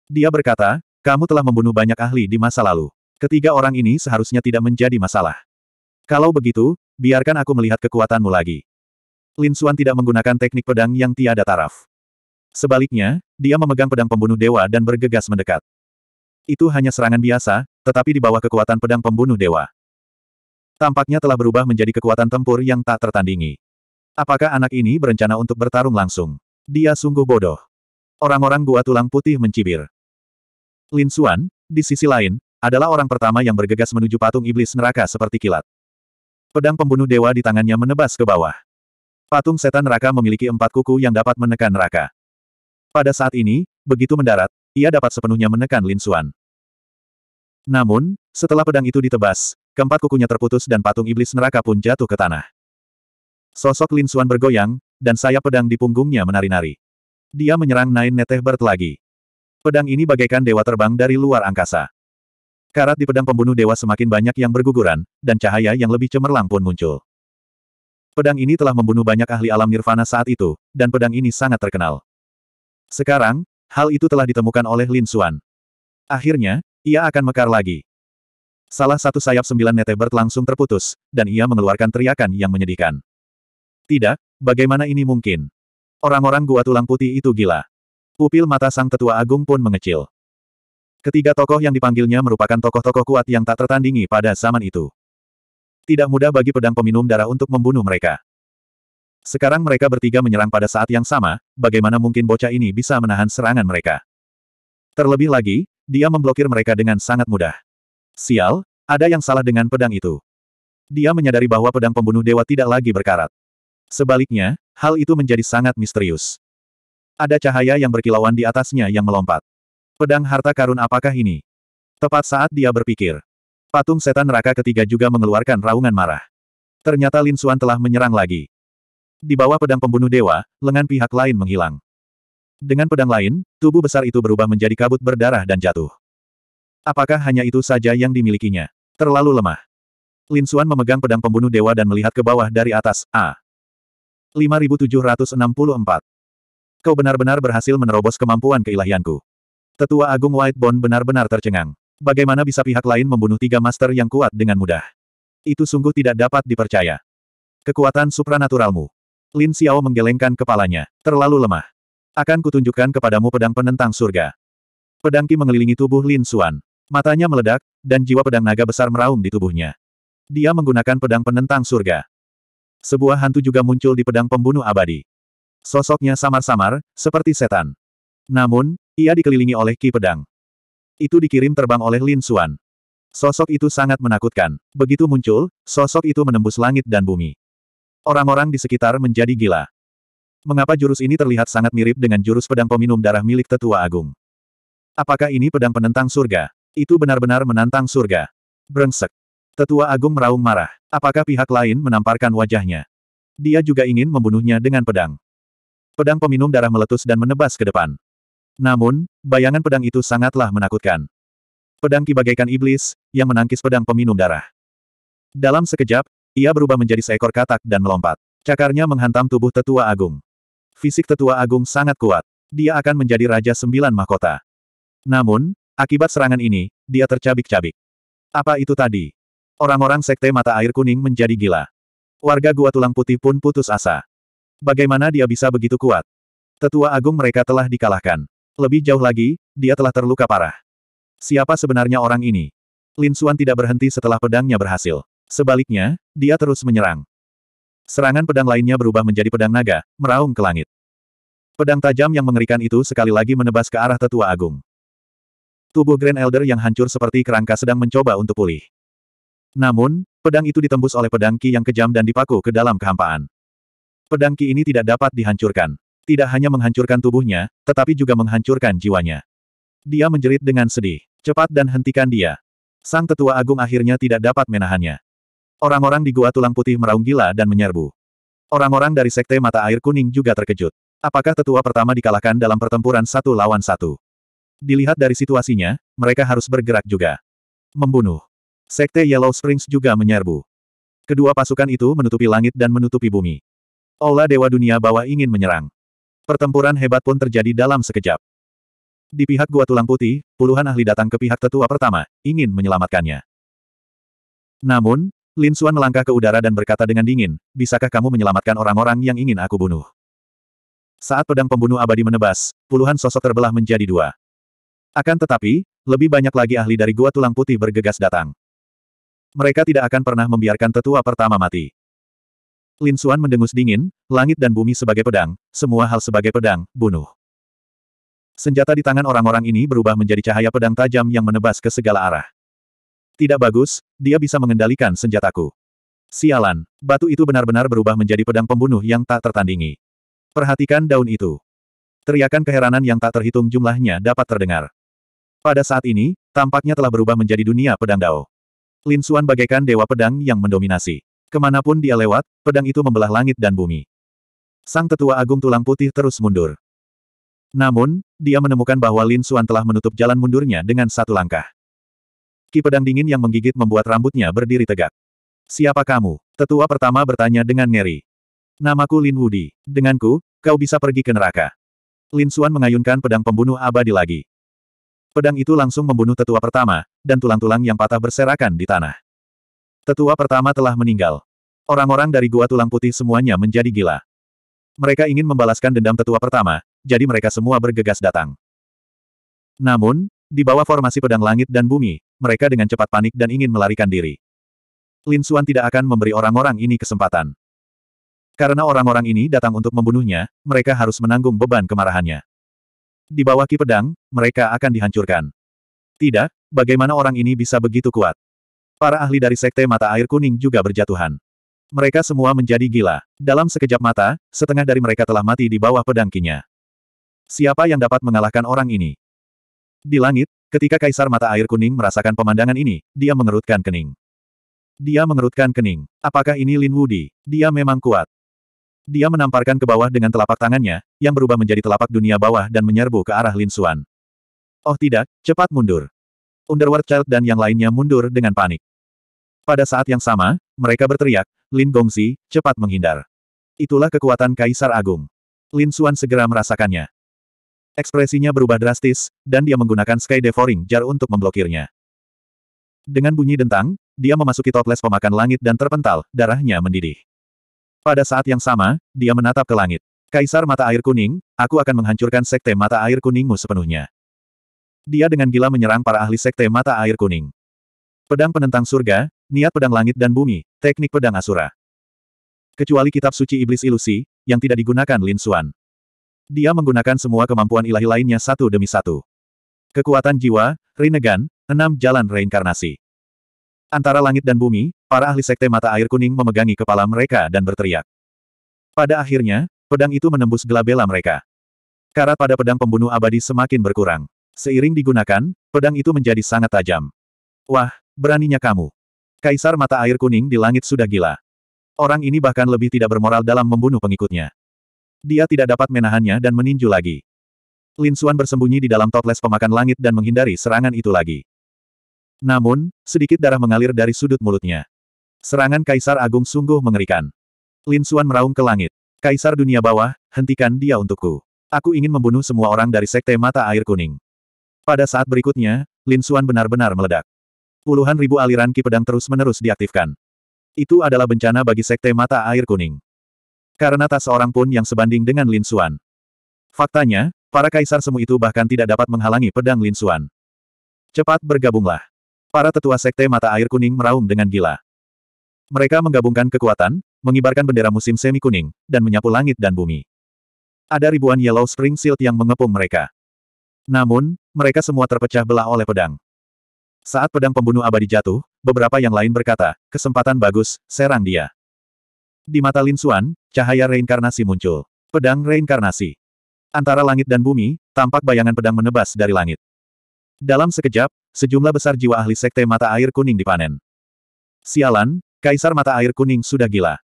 Dia berkata, kamu telah membunuh banyak ahli di masa lalu. Ketiga orang ini seharusnya tidak menjadi masalah. Kalau begitu, biarkan aku melihat kekuatanmu lagi. Lin Xuan tidak menggunakan teknik pedang yang tiada taraf. Sebaliknya, dia memegang pedang pembunuh dewa dan bergegas mendekat. Itu hanya serangan biasa, tetapi di bawah kekuatan pedang pembunuh dewa. Tampaknya telah berubah menjadi kekuatan tempur yang tak tertandingi. Apakah anak ini berencana untuk bertarung langsung? Dia sungguh bodoh. Orang-orang gua tulang putih mencibir. Lin Xuan, di sisi lain, adalah orang pertama yang bergegas menuju patung iblis neraka seperti kilat. Pedang pembunuh dewa di tangannya menebas ke bawah. Patung setan neraka memiliki empat kuku yang dapat menekan neraka. Pada saat ini, begitu mendarat, ia dapat sepenuhnya menekan Lin Xuan. Namun, setelah pedang itu ditebas, Keempat kukunya terputus dan patung iblis neraka pun jatuh ke tanah. Sosok Lin Xuan bergoyang, dan sayap pedang di punggungnya menari-nari. Dia menyerang Nain Netehbert lagi. Pedang ini bagaikan dewa terbang dari luar angkasa. Karat di pedang pembunuh dewa semakin banyak yang berguguran, dan cahaya yang lebih cemerlang pun muncul. Pedang ini telah membunuh banyak ahli alam nirvana saat itu, dan pedang ini sangat terkenal. Sekarang, hal itu telah ditemukan oleh Lin Xuan. Akhirnya, ia akan mekar lagi. Salah satu sayap sembilan netebert langsung terputus, dan ia mengeluarkan teriakan yang menyedihkan. Tidak, bagaimana ini mungkin? Orang-orang gua tulang putih itu gila. Pupil mata sang tetua agung pun mengecil. Ketiga tokoh yang dipanggilnya merupakan tokoh-tokoh kuat yang tak tertandingi pada zaman itu. Tidak mudah bagi pedang peminum darah untuk membunuh mereka. Sekarang mereka bertiga menyerang pada saat yang sama, bagaimana mungkin bocah ini bisa menahan serangan mereka? Terlebih lagi, dia memblokir mereka dengan sangat mudah. Sial, ada yang salah dengan pedang itu. Dia menyadari bahwa pedang pembunuh dewa tidak lagi berkarat. Sebaliknya, hal itu menjadi sangat misterius. Ada cahaya yang berkilauan di atasnya yang melompat. Pedang harta karun apakah ini? Tepat saat dia berpikir. Patung setan neraka ketiga juga mengeluarkan raungan marah. Ternyata Lin Suan telah menyerang lagi. Di bawah pedang pembunuh dewa, lengan pihak lain menghilang. Dengan pedang lain, tubuh besar itu berubah menjadi kabut berdarah dan jatuh. Apakah hanya itu saja yang dimilikinya? Terlalu lemah. Lin Xuan memegang pedang pembunuh dewa dan melihat ke bawah dari atas, A. 5764. Kau benar-benar berhasil menerobos kemampuan keilahianku. Tetua Agung White Bond benar-benar tercengang. Bagaimana bisa pihak lain membunuh tiga master yang kuat dengan mudah? Itu sungguh tidak dapat dipercaya. Kekuatan supranaturalmu. Lin Xiao menggelengkan kepalanya. Terlalu lemah. Akan kutunjukkan kepadamu pedang penentang surga. Pedangki mengelilingi tubuh Lin Xuan. Matanya meledak, dan jiwa pedang naga besar meraung di tubuhnya. Dia menggunakan pedang penentang surga. Sebuah hantu juga muncul di pedang pembunuh abadi. Sosoknya samar-samar, seperti setan. Namun, ia dikelilingi oleh ki pedang. Itu dikirim terbang oleh Lin Xuan. Sosok itu sangat menakutkan. Begitu muncul, sosok itu menembus langit dan bumi. Orang-orang di sekitar menjadi gila. Mengapa jurus ini terlihat sangat mirip dengan jurus pedang peminum darah milik tetua agung? Apakah ini pedang penentang surga? Itu benar-benar menantang surga. Brengsek. Tetua Agung meraung marah. Apakah pihak lain menamparkan wajahnya? Dia juga ingin membunuhnya dengan pedang. Pedang peminum darah meletus dan menebas ke depan. Namun, bayangan pedang itu sangatlah menakutkan. Pedang kibagaikan iblis, yang menangkis pedang peminum darah. Dalam sekejap, ia berubah menjadi seekor katak dan melompat. Cakarnya menghantam tubuh tetua agung. Fisik tetua agung sangat kuat. Dia akan menjadi Raja Sembilan Mahkota. Namun, Akibat serangan ini, dia tercabik-cabik. Apa itu tadi? Orang-orang sekte mata air kuning menjadi gila. Warga gua tulang putih pun putus asa. Bagaimana dia bisa begitu kuat? Tetua agung mereka telah dikalahkan. Lebih jauh lagi, dia telah terluka parah. Siapa sebenarnya orang ini? Lin Suan tidak berhenti setelah pedangnya berhasil. Sebaliknya, dia terus menyerang. Serangan pedang lainnya berubah menjadi pedang naga, meraung ke langit. Pedang tajam yang mengerikan itu sekali lagi menebas ke arah tetua agung. Tubuh Grand Elder yang hancur seperti kerangka sedang mencoba untuk pulih. Namun, pedang itu ditembus oleh pedang Ki yang kejam dan dipaku ke dalam kehampaan. Pedang Ki ini tidak dapat dihancurkan. Tidak hanya menghancurkan tubuhnya, tetapi juga menghancurkan jiwanya. Dia menjerit dengan sedih. Cepat dan hentikan dia. Sang tetua agung akhirnya tidak dapat menahannya. Orang-orang di Gua Tulang Putih meraung gila dan menyerbu. Orang-orang dari Sekte Mata Air Kuning juga terkejut. Apakah tetua pertama dikalahkan dalam pertempuran satu lawan satu? Dilihat dari situasinya, mereka harus bergerak juga. Membunuh. Sekte Yellow Springs juga menyerbu. Kedua pasukan itu menutupi langit dan menutupi bumi. Ola Dewa Dunia Bawah ingin menyerang. Pertempuran hebat pun terjadi dalam sekejap. Di pihak Gua Tulang Putih, puluhan ahli datang ke pihak tetua pertama, ingin menyelamatkannya. Namun, Lin Xuan melangkah ke udara dan berkata dengan dingin, bisakah kamu menyelamatkan orang-orang yang ingin aku bunuh? Saat pedang pembunuh abadi menebas, puluhan sosok terbelah menjadi dua. Akan tetapi, lebih banyak lagi ahli dari Gua Tulang Putih bergegas datang. Mereka tidak akan pernah membiarkan tetua pertama mati. Lin Xuan mendengus dingin, langit dan bumi sebagai pedang, semua hal sebagai pedang, bunuh. Senjata di tangan orang-orang ini berubah menjadi cahaya pedang tajam yang menebas ke segala arah. Tidak bagus, dia bisa mengendalikan senjataku. Sialan, batu itu benar-benar berubah menjadi pedang pembunuh yang tak tertandingi. Perhatikan daun itu. Teriakan keheranan yang tak terhitung jumlahnya dapat terdengar. Pada saat ini, tampaknya telah berubah menjadi dunia pedang Dao. Lin Xuan bagaikan dewa pedang yang mendominasi. Kemanapun dia lewat, pedang itu membelah langit dan bumi. Sang tetua agung tulang putih terus mundur. Namun, dia menemukan bahwa Lin Xuan telah menutup jalan mundurnya dengan satu langkah. Ki pedang dingin yang menggigit membuat rambutnya berdiri tegak. Siapa kamu? Tetua pertama bertanya dengan ngeri. Namaku Lin Wudi. Denganku, kau bisa pergi ke neraka. Lin Xuan mengayunkan pedang pembunuh abadi lagi. Pedang itu langsung membunuh tetua pertama, dan tulang-tulang yang patah berserakan di tanah. Tetua pertama telah meninggal. Orang-orang dari Gua Tulang Putih semuanya menjadi gila. Mereka ingin membalaskan dendam tetua pertama, jadi mereka semua bergegas datang. Namun, di bawah formasi pedang langit dan bumi, mereka dengan cepat panik dan ingin melarikan diri. Lin Xuan tidak akan memberi orang-orang ini kesempatan. Karena orang-orang ini datang untuk membunuhnya, mereka harus menanggung beban kemarahannya. Di bawah ki pedang, mereka akan dihancurkan. Tidak, bagaimana orang ini bisa begitu kuat? Para ahli dari Sekte Mata Air Kuning juga berjatuhan. Mereka semua menjadi gila. Dalam sekejap mata, setengah dari mereka telah mati di bawah pedang kinya. Siapa yang dapat mengalahkan orang ini? Di langit, ketika Kaisar Mata Air Kuning merasakan pemandangan ini, dia mengerutkan kening. Dia mengerutkan kening. Apakah ini Lin Wudi? Dia memang kuat. Dia menamparkan ke bawah dengan telapak tangannya, yang berubah menjadi telapak dunia bawah dan menyerbu ke arah Lin Xuan. Oh tidak, cepat mundur. Underworld Child dan yang lainnya mundur dengan panik. Pada saat yang sama, mereka berteriak, Lin Gongzi, cepat menghindar. Itulah kekuatan Kaisar Agung. Lin Xuan segera merasakannya. Ekspresinya berubah drastis, dan dia menggunakan Sky Devouring Jar untuk memblokirnya. Dengan bunyi dentang, dia memasuki toples pemakan langit dan terpental, darahnya mendidih. Pada saat yang sama, dia menatap ke langit. Kaisar mata air kuning, aku akan menghancurkan sekte mata air kuningmu sepenuhnya. Dia dengan gila menyerang para ahli sekte mata air kuning. Pedang penentang surga, niat pedang langit dan bumi, teknik pedang asura. Kecuali kitab suci iblis ilusi, yang tidak digunakan Lin Suan. Dia menggunakan semua kemampuan ilahi lainnya satu demi satu. Kekuatan jiwa, Rinnegan, enam jalan reinkarnasi. Antara langit dan bumi, para ahli sekte mata air kuning memegangi kepala mereka dan berteriak. Pada akhirnya, pedang itu menembus gelabela mereka. Karat pada pedang pembunuh abadi semakin berkurang. Seiring digunakan, pedang itu menjadi sangat tajam. Wah, beraninya kamu. Kaisar mata air kuning di langit sudah gila. Orang ini bahkan lebih tidak bermoral dalam membunuh pengikutnya. Dia tidak dapat menahannya dan meninju lagi. Lin Xuan bersembunyi di dalam toples pemakan langit dan menghindari serangan itu lagi. Namun, sedikit darah mengalir dari sudut mulutnya. Serangan Kaisar Agung sungguh mengerikan. Lin Xuan meraung ke langit. Kaisar dunia bawah, hentikan dia untukku. Aku ingin membunuh semua orang dari Sekte Mata Air Kuning. Pada saat berikutnya, Lin Xuan benar-benar meledak. Puluhan ribu aliran ki pedang terus-menerus diaktifkan. Itu adalah bencana bagi Sekte Mata Air Kuning. Karena tak seorang pun yang sebanding dengan Lin Xuan. Faktanya, para kaisar semu itu bahkan tidak dapat menghalangi pedang Lin Xuan. Cepat bergabunglah. Para tetua sekte mata air kuning meraung dengan gila. Mereka menggabungkan kekuatan, mengibarkan bendera musim semi kuning, dan menyapu langit dan bumi. Ada ribuan Yellow Spring Shield yang mengepung mereka. Namun, mereka semua terpecah belah oleh pedang. Saat pedang pembunuh abadi jatuh, beberapa yang lain berkata, kesempatan bagus, serang dia. Di mata Lin Xuan, cahaya reinkarnasi muncul. Pedang reinkarnasi. Antara langit dan bumi, tampak bayangan pedang menebas dari langit. Dalam sekejap, sejumlah besar jiwa ahli sekte mata air kuning dipanen. Sialan, Kaisar mata air kuning sudah gila.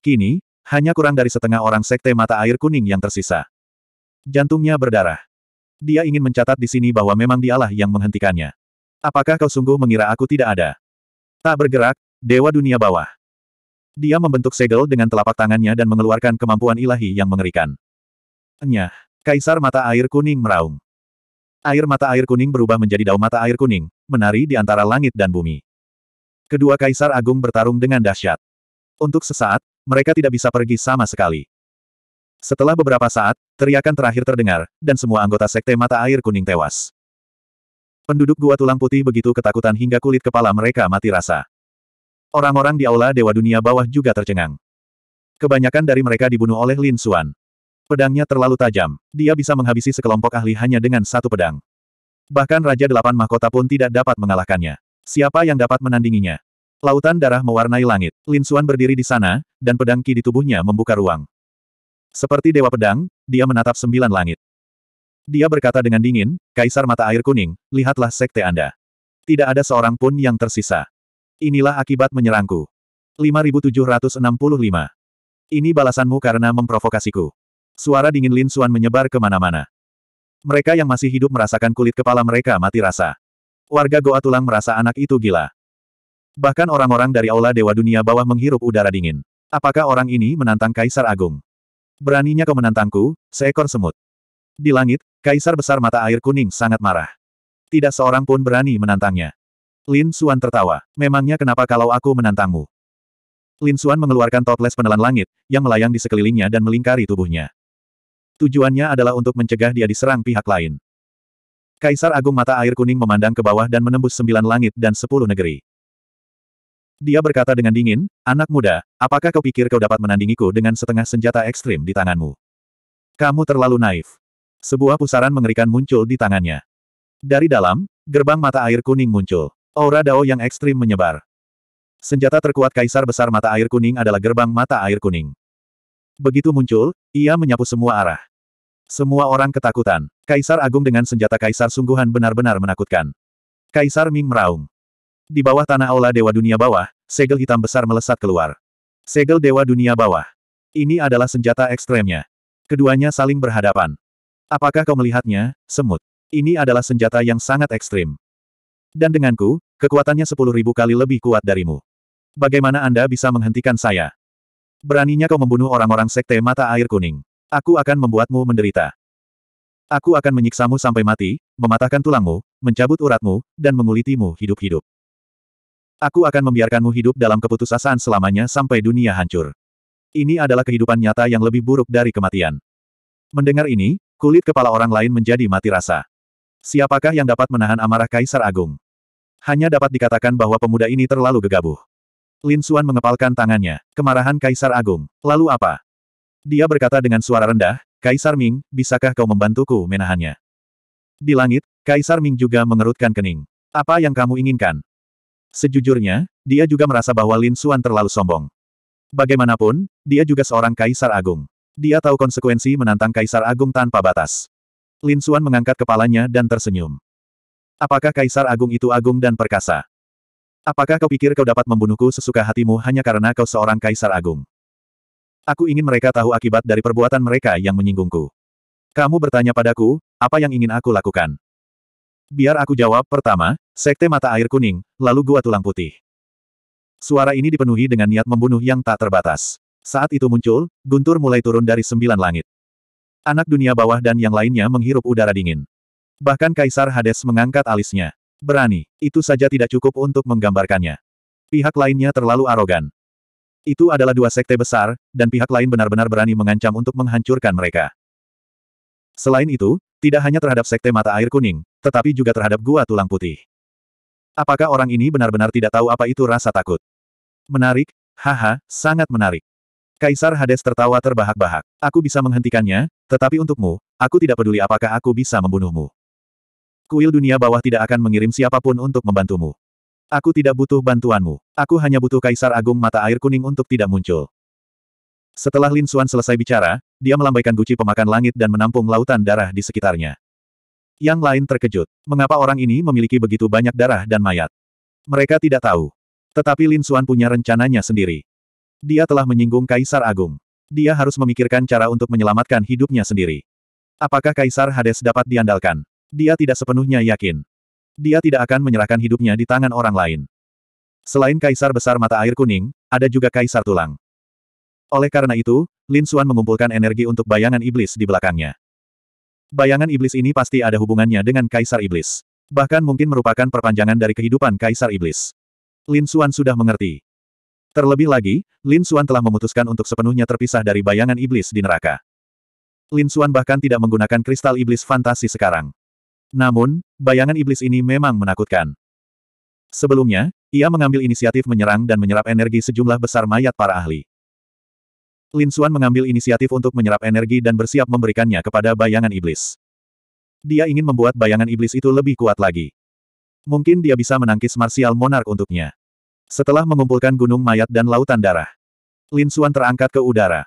Kini, hanya kurang dari setengah orang sekte mata air kuning yang tersisa. Jantungnya berdarah. Dia ingin mencatat di sini bahwa memang dialah yang menghentikannya. Apakah kau sungguh mengira aku tidak ada? Tak bergerak, Dewa Dunia Bawah. Dia membentuk segel dengan telapak tangannya dan mengeluarkan kemampuan ilahi yang mengerikan. Enyah, Kaisar mata air kuning meraung. Air mata air kuning berubah menjadi daun mata air kuning, menari di antara langit dan bumi. Kedua kaisar agung bertarung dengan dahsyat. Untuk sesaat, mereka tidak bisa pergi sama sekali. Setelah beberapa saat, teriakan terakhir terdengar, dan semua anggota sekte mata air kuning tewas. Penduduk gua tulang putih begitu ketakutan hingga kulit kepala mereka mati rasa. Orang-orang di aula Dewa Dunia bawah juga tercengang. Kebanyakan dari mereka dibunuh oleh Lin Xuan. Pedangnya terlalu tajam. Dia bisa menghabisi sekelompok ahli hanya dengan satu pedang. Bahkan Raja Delapan Mahkota pun tidak dapat mengalahkannya. Siapa yang dapat menandinginya? Lautan darah mewarnai langit. Linsuan berdiri di sana, dan pedang ki di tubuhnya membuka ruang. Seperti dewa pedang, dia menatap sembilan langit. Dia berkata dengan dingin, Kaisar Mata Air Kuning, lihatlah sekte Anda. Tidak ada seorang pun yang tersisa. Inilah akibat menyerangku. 5765. Ini balasanmu karena memprovokasiku. Suara dingin Lin Suan menyebar kemana-mana. Mereka yang masih hidup merasakan kulit kepala mereka mati rasa. Warga Goa Tulang merasa anak itu gila. Bahkan orang-orang dari Aula Dewa Dunia bawah menghirup udara dingin. Apakah orang ini menantang Kaisar Agung? Beraninya kau menantangku, seekor semut. Di langit, Kaisar Besar Mata Air Kuning sangat marah. Tidak seorang pun berani menantangnya. Lin Suan tertawa. Memangnya kenapa kalau aku menantangmu? Lin Suan mengeluarkan toples penelan langit, yang melayang di sekelilingnya dan melingkari tubuhnya. Tujuannya adalah untuk mencegah dia diserang pihak lain. Kaisar Agung Mata Air Kuning memandang ke bawah dan menembus sembilan langit dan sepuluh negeri. Dia berkata dengan dingin, anak muda, apakah kau pikir kau dapat menandingiku dengan setengah senjata ekstrim di tanganmu? Kamu terlalu naif. Sebuah pusaran mengerikan muncul di tangannya. Dari dalam, gerbang mata air kuning muncul. Aura dao yang ekstrim menyebar. Senjata terkuat kaisar besar mata air kuning adalah gerbang mata air kuning. Begitu muncul, ia menyapu semua arah. Semua orang ketakutan. Kaisar Agung dengan senjata Kaisar sungguhan benar-benar menakutkan. Kaisar Ming meraung. Di bawah tanah Aula Dewa Dunia Bawah, segel hitam besar melesat keluar. Segel Dewa Dunia Bawah. Ini adalah senjata ekstremnya. Keduanya saling berhadapan. Apakah kau melihatnya, semut? Ini adalah senjata yang sangat ekstrim. Dan denganku, kekuatannya sepuluh ribu kali lebih kuat darimu. Bagaimana Anda bisa menghentikan saya? Beraninya kau membunuh orang-orang sekte mata air kuning. Aku akan membuatmu menderita. Aku akan menyiksamu sampai mati, mematahkan tulangmu, mencabut uratmu, dan mengulitimu hidup-hidup. Aku akan membiarkanmu hidup dalam keputusasaan selamanya sampai dunia hancur. Ini adalah kehidupan nyata yang lebih buruk dari kematian. Mendengar ini, kulit kepala orang lain menjadi mati rasa. Siapakah yang dapat menahan amarah Kaisar Agung? Hanya dapat dikatakan bahwa pemuda ini terlalu gegabah. Lin Suan mengepalkan tangannya. Kemarahan Kaisar Agung. Lalu apa? Dia berkata dengan suara rendah, Kaisar Ming, bisakah kau membantuku menahannya? Di langit, Kaisar Ming juga mengerutkan kening. Apa yang kamu inginkan? Sejujurnya, dia juga merasa bahwa Lin Xuan terlalu sombong. Bagaimanapun, dia juga seorang Kaisar Agung. Dia tahu konsekuensi menantang Kaisar Agung tanpa batas. Lin Xuan mengangkat kepalanya dan tersenyum. Apakah Kaisar Agung itu agung dan perkasa? Apakah kau pikir kau dapat membunuhku sesuka hatimu hanya karena kau seorang Kaisar Agung? Aku ingin mereka tahu akibat dari perbuatan mereka yang menyinggungku. Kamu bertanya padaku, apa yang ingin aku lakukan? Biar aku jawab, pertama, sekte mata air kuning, lalu gua tulang putih. Suara ini dipenuhi dengan niat membunuh yang tak terbatas. Saat itu muncul, guntur mulai turun dari sembilan langit. Anak dunia bawah dan yang lainnya menghirup udara dingin. Bahkan Kaisar Hades mengangkat alisnya. Berani, itu saja tidak cukup untuk menggambarkannya. Pihak lainnya terlalu arogan. Itu adalah dua sekte besar, dan pihak lain benar-benar berani mengancam untuk menghancurkan mereka. Selain itu, tidak hanya terhadap sekte mata air kuning, tetapi juga terhadap gua tulang putih. Apakah orang ini benar-benar tidak tahu apa itu rasa takut? Menarik, haha, sangat menarik. Kaisar Hades tertawa terbahak-bahak. Aku bisa menghentikannya, tetapi untukmu, aku tidak peduli apakah aku bisa membunuhmu. Kuil dunia bawah tidak akan mengirim siapapun untuk membantumu. Aku tidak butuh bantuanmu. Aku hanya butuh Kaisar Agung mata air kuning untuk tidak muncul. Setelah Lin Xuan selesai bicara, dia melambaikan guci pemakan langit dan menampung lautan darah di sekitarnya. Yang lain terkejut. Mengapa orang ini memiliki begitu banyak darah dan mayat? Mereka tidak tahu. Tetapi Lin Xuan punya rencananya sendiri. Dia telah menyinggung Kaisar Agung. Dia harus memikirkan cara untuk menyelamatkan hidupnya sendiri. Apakah Kaisar Hades dapat diandalkan? Dia tidak sepenuhnya yakin. Dia tidak akan menyerahkan hidupnya di tangan orang lain. Selain kaisar besar mata air kuning, ada juga kaisar tulang. Oleh karena itu, Lin Xuan mengumpulkan energi untuk bayangan iblis di belakangnya. Bayangan iblis ini pasti ada hubungannya dengan kaisar iblis. Bahkan mungkin merupakan perpanjangan dari kehidupan kaisar iblis. Lin Xuan sudah mengerti. Terlebih lagi, Lin Xuan telah memutuskan untuk sepenuhnya terpisah dari bayangan iblis di neraka. Lin Xuan bahkan tidak menggunakan kristal iblis fantasi sekarang. Namun, bayangan iblis ini memang menakutkan. Sebelumnya, ia mengambil inisiatif menyerang dan menyerap energi sejumlah besar mayat para ahli. Lin Xuan mengambil inisiatif untuk menyerap energi dan bersiap memberikannya kepada bayangan iblis. Dia ingin membuat bayangan iblis itu lebih kuat lagi. Mungkin dia bisa menangkis Martial monark untuknya. Setelah mengumpulkan gunung mayat dan lautan darah, Lin Xuan terangkat ke udara.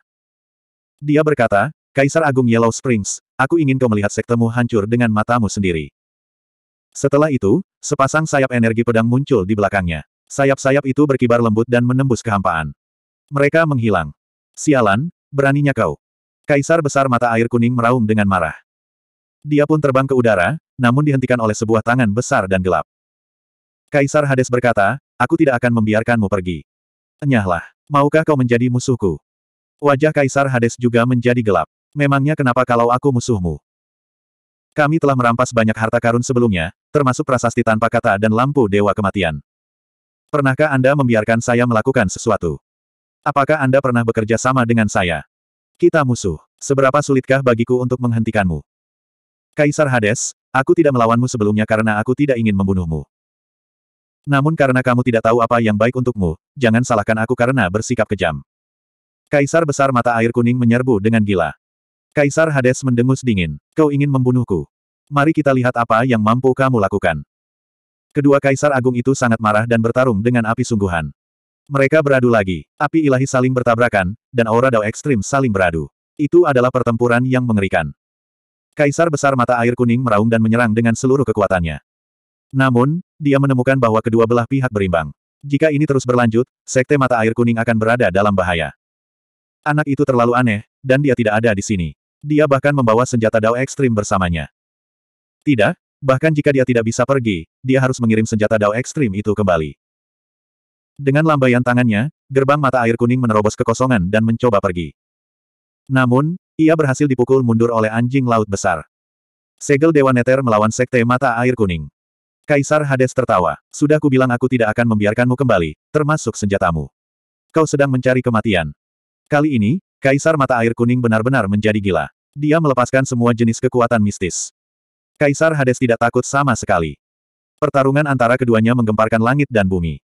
Dia berkata, Kaisar Agung Yellow Springs, aku ingin kau melihat sektemu hancur dengan matamu sendiri. Setelah itu, sepasang sayap energi pedang muncul di belakangnya. Sayap-sayap itu berkibar lembut dan menembus kehampaan. Mereka menghilang. Sialan, beraninya kau. Kaisar besar mata air kuning meraung dengan marah. Dia pun terbang ke udara, namun dihentikan oleh sebuah tangan besar dan gelap. Kaisar Hades berkata, aku tidak akan membiarkanmu pergi. Enyahlah, maukah kau menjadi musuhku? Wajah Kaisar Hades juga menjadi gelap. Memangnya kenapa kalau aku musuhmu? Kami telah merampas banyak harta karun sebelumnya, termasuk prasasti tanpa kata dan lampu dewa kematian. Pernahkah Anda membiarkan saya melakukan sesuatu? Apakah Anda pernah bekerja sama dengan saya? Kita musuh. Seberapa sulitkah bagiku untuk menghentikanmu? Kaisar Hades, aku tidak melawanmu sebelumnya karena aku tidak ingin membunuhmu. Namun karena kamu tidak tahu apa yang baik untukmu, jangan salahkan aku karena bersikap kejam. Kaisar besar mata air kuning menyerbu dengan gila. Kaisar Hades mendengus dingin. Kau ingin membunuhku. Mari kita lihat apa yang mampu kamu lakukan. Kedua kaisar agung itu sangat marah dan bertarung dengan api sungguhan. Mereka beradu lagi. Api ilahi saling bertabrakan, dan aura dao ekstrim saling beradu. Itu adalah pertempuran yang mengerikan. Kaisar besar mata air kuning meraung dan menyerang dengan seluruh kekuatannya. Namun, dia menemukan bahwa kedua belah pihak berimbang. Jika ini terus berlanjut, sekte mata air kuning akan berada dalam bahaya. Anak itu terlalu aneh, dan dia tidak ada di sini dia bahkan membawa senjata Dao Ekstrim bersamanya. Tidak, bahkan jika dia tidak bisa pergi, dia harus mengirim senjata Dao Ekstrim itu kembali. Dengan lambaian tangannya, gerbang mata air kuning menerobos kekosongan dan mencoba pergi. Namun, ia berhasil dipukul mundur oleh anjing laut besar. Segel Dewa Neter melawan Sekte Mata Air Kuning. Kaisar Hades tertawa. Sudah kubilang aku tidak akan membiarkanmu kembali, termasuk senjatamu. Kau sedang mencari kematian. Kali ini, Kaisar mata air kuning benar-benar menjadi gila. Dia melepaskan semua jenis kekuatan mistis. Kaisar Hades tidak takut sama sekali. Pertarungan antara keduanya menggemparkan langit dan bumi.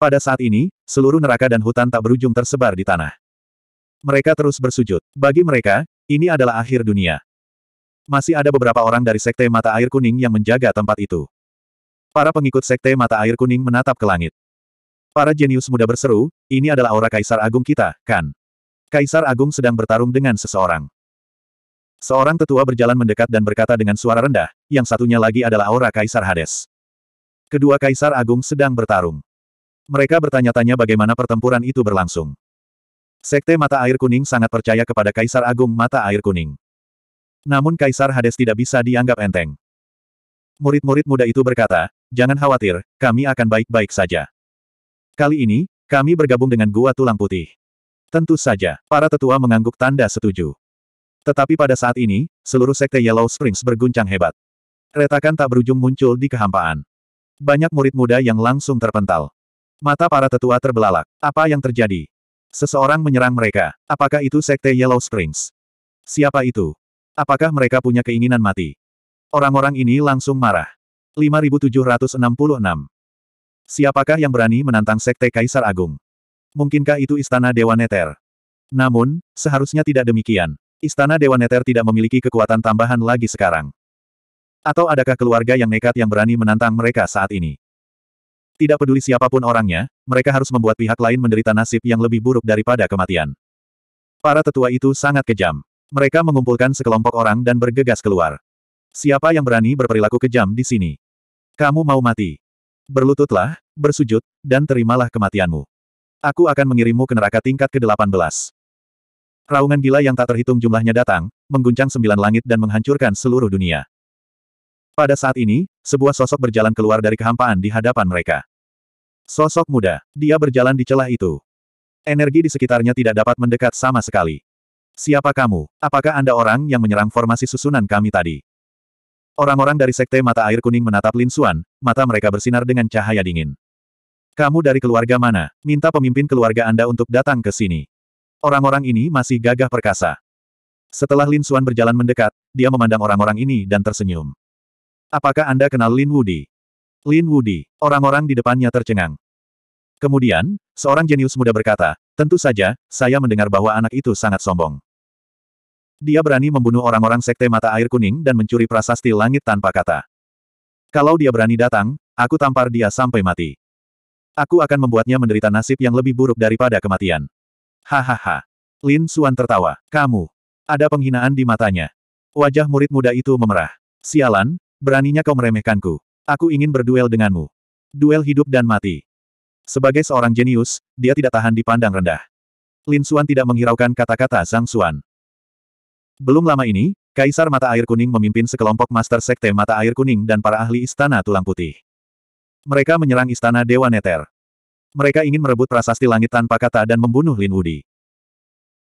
Pada saat ini, seluruh neraka dan hutan tak berujung tersebar di tanah. Mereka terus bersujud. Bagi mereka, ini adalah akhir dunia. Masih ada beberapa orang dari Sekte Mata Air Kuning yang menjaga tempat itu. Para pengikut Sekte Mata Air Kuning menatap ke langit. Para jenius muda berseru, ini adalah aura kaisar agung kita, kan? Kaisar Agung sedang bertarung dengan seseorang. Seorang tetua berjalan mendekat dan berkata dengan suara rendah, yang satunya lagi adalah aura Kaisar Hades. Kedua Kaisar Agung sedang bertarung. Mereka bertanya-tanya bagaimana pertempuran itu berlangsung. Sekte Mata Air Kuning sangat percaya kepada Kaisar Agung Mata Air Kuning. Namun Kaisar Hades tidak bisa dianggap enteng. Murid-murid muda itu berkata, jangan khawatir, kami akan baik-baik saja. Kali ini, kami bergabung dengan Gua Tulang Putih. Tentu saja, para tetua mengangguk tanda setuju. Tetapi pada saat ini, seluruh sekte Yellow Springs berguncang hebat. Retakan tak berujung muncul di kehampaan. Banyak murid muda yang langsung terpental. Mata para tetua terbelalak. Apa yang terjadi? Seseorang menyerang mereka. Apakah itu sekte Yellow Springs? Siapa itu? Apakah mereka punya keinginan mati? Orang-orang ini langsung marah. 5766. Siapakah yang berani menantang sekte Kaisar Agung? Mungkinkah itu istana Dewa Neter? Namun, seharusnya tidak demikian. Istana Dewa Neter tidak memiliki kekuatan tambahan lagi sekarang. Atau adakah keluarga yang nekat yang berani menantang mereka saat ini? Tidak peduli siapapun orangnya, mereka harus membuat pihak lain menderita nasib yang lebih buruk daripada kematian. Para tetua itu sangat kejam. Mereka mengumpulkan sekelompok orang dan bergegas keluar. Siapa yang berani berperilaku kejam di sini? Kamu mau mati. Berlututlah, bersujud, dan terimalah kematianmu. Aku akan mengirimmu ke neraka tingkat ke-18. Raungan gila yang tak terhitung jumlahnya datang, mengguncang sembilan langit dan menghancurkan seluruh dunia. Pada saat ini, sebuah sosok berjalan keluar dari kehampaan di hadapan mereka. Sosok muda, dia berjalan di celah itu. Energi di sekitarnya tidak dapat mendekat sama sekali. Siapa kamu? Apakah Anda orang yang menyerang formasi susunan kami tadi? Orang-orang dari Sekte Mata Air Kuning menatap Lin Suan, mata mereka bersinar dengan cahaya dingin. Kamu dari keluarga mana? Minta pemimpin keluarga Anda untuk datang ke sini. Orang-orang ini masih gagah perkasa. Setelah Lin Suan berjalan mendekat, dia memandang orang-orang ini dan tersenyum. Apakah Anda kenal Lin Wudi? Lin Wudi, orang-orang di depannya tercengang. Kemudian, seorang jenius muda berkata, tentu saja, saya mendengar bahwa anak itu sangat sombong. Dia berani membunuh orang-orang sekte mata air kuning dan mencuri prasasti langit tanpa kata. Kalau dia berani datang, aku tampar dia sampai mati. Aku akan membuatnya menderita nasib yang lebih buruk daripada kematian. Hahaha. Lin Suan tertawa. Kamu. Ada penghinaan di matanya. Wajah murid muda itu memerah. Sialan, beraninya kau meremehkanku. Aku ingin berduel denganmu. Duel hidup dan mati. Sebagai seorang jenius, dia tidak tahan dipandang rendah. Lin Suan tidak menghiraukan kata-kata Sang Suan. Belum lama ini, Kaisar Mata Air Kuning memimpin sekelompok Master Sekte Mata Air Kuning dan para ahli Istana Tulang Putih. Mereka menyerang istana Dewa Neter. Mereka ingin merebut prasasti langit tanpa kata dan membunuh Lin Wudi.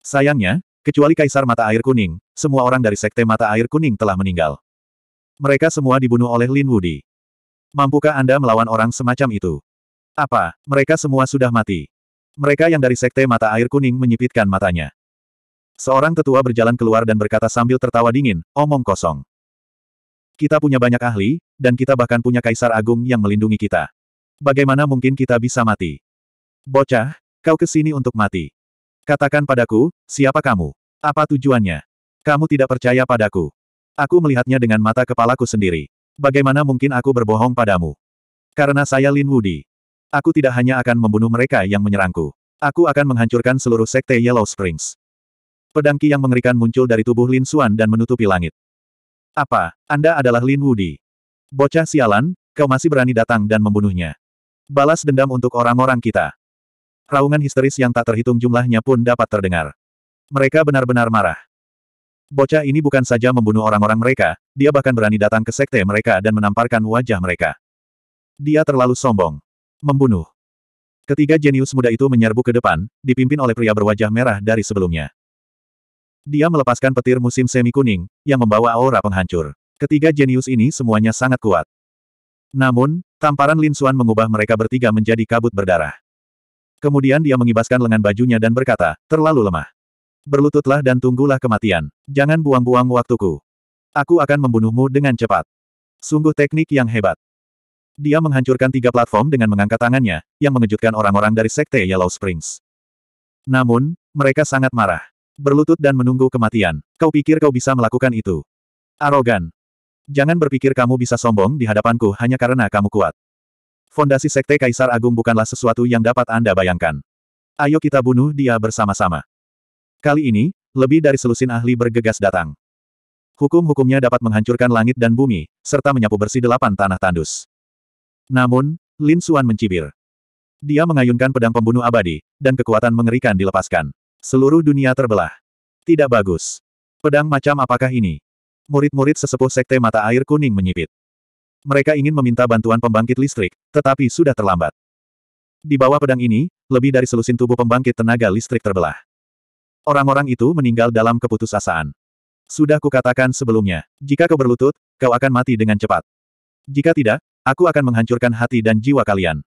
Sayangnya, kecuali Kaisar Mata Air Kuning, semua orang dari Sekte Mata Air Kuning telah meninggal. Mereka semua dibunuh oleh Lin Wudi. Mampukah Anda melawan orang semacam itu? Apa, mereka semua sudah mati? Mereka yang dari Sekte Mata Air Kuning menyipitkan matanya. Seorang tetua berjalan keluar dan berkata sambil tertawa dingin, omong kosong. Kita punya banyak ahli, dan kita bahkan punya kaisar agung yang melindungi kita. Bagaimana mungkin kita bisa mati? Bocah, kau kesini untuk mati. Katakan padaku, siapa kamu? Apa tujuannya? Kamu tidak percaya padaku. Aku melihatnya dengan mata kepalaku sendiri. Bagaimana mungkin aku berbohong padamu? Karena saya Lin Wudi. Aku tidak hanya akan membunuh mereka yang menyerangku. Aku akan menghancurkan seluruh sekte Yellow Springs. Pedangki yang mengerikan muncul dari tubuh Lin Xuan dan menutupi langit. Apa, Anda adalah Lin Wudi? Bocah sialan, kau masih berani datang dan membunuhnya. Balas dendam untuk orang-orang kita. Raungan histeris yang tak terhitung jumlahnya pun dapat terdengar. Mereka benar-benar marah. Bocah ini bukan saja membunuh orang-orang mereka, dia bahkan berani datang ke sekte mereka dan menamparkan wajah mereka. Dia terlalu sombong. Membunuh. Ketiga jenius muda itu menyerbu ke depan, dipimpin oleh pria berwajah merah dari sebelumnya. Dia melepaskan petir musim semi kuning, yang membawa aura penghancur. Ketiga jenius ini semuanya sangat kuat. Namun, tamparan Lin Xuan mengubah mereka bertiga menjadi kabut berdarah. Kemudian dia mengibaskan lengan bajunya dan berkata, terlalu lemah. Berlututlah dan tunggulah kematian. Jangan buang-buang waktuku. Aku akan membunuhmu dengan cepat. Sungguh teknik yang hebat. Dia menghancurkan tiga platform dengan mengangkat tangannya, yang mengejutkan orang-orang dari Sekte Yellow Springs. Namun, mereka sangat marah. Berlutut dan menunggu kematian. Kau pikir kau bisa melakukan itu? Arogan. Jangan berpikir kamu bisa sombong di hadapanku hanya karena kamu kuat. Fondasi Sekte Kaisar Agung bukanlah sesuatu yang dapat Anda bayangkan. Ayo kita bunuh dia bersama-sama. Kali ini, lebih dari selusin ahli bergegas datang. Hukum-hukumnya dapat menghancurkan langit dan bumi, serta menyapu bersih delapan tanah tandus. Namun, Lin Xuan mencibir. Dia mengayunkan pedang pembunuh abadi, dan kekuatan mengerikan dilepaskan. Seluruh dunia terbelah. Tidak bagus. Pedang macam apakah ini? Murid-murid sesepuh sekte mata air kuning menyipit. Mereka ingin meminta bantuan pembangkit listrik, tetapi sudah terlambat. Di bawah pedang ini, lebih dari selusin tubuh pembangkit tenaga listrik terbelah. Orang-orang itu meninggal dalam keputusasaan. Sudah kukatakan sebelumnya, jika kau berlutut, kau akan mati dengan cepat. Jika tidak, aku akan menghancurkan hati dan jiwa kalian.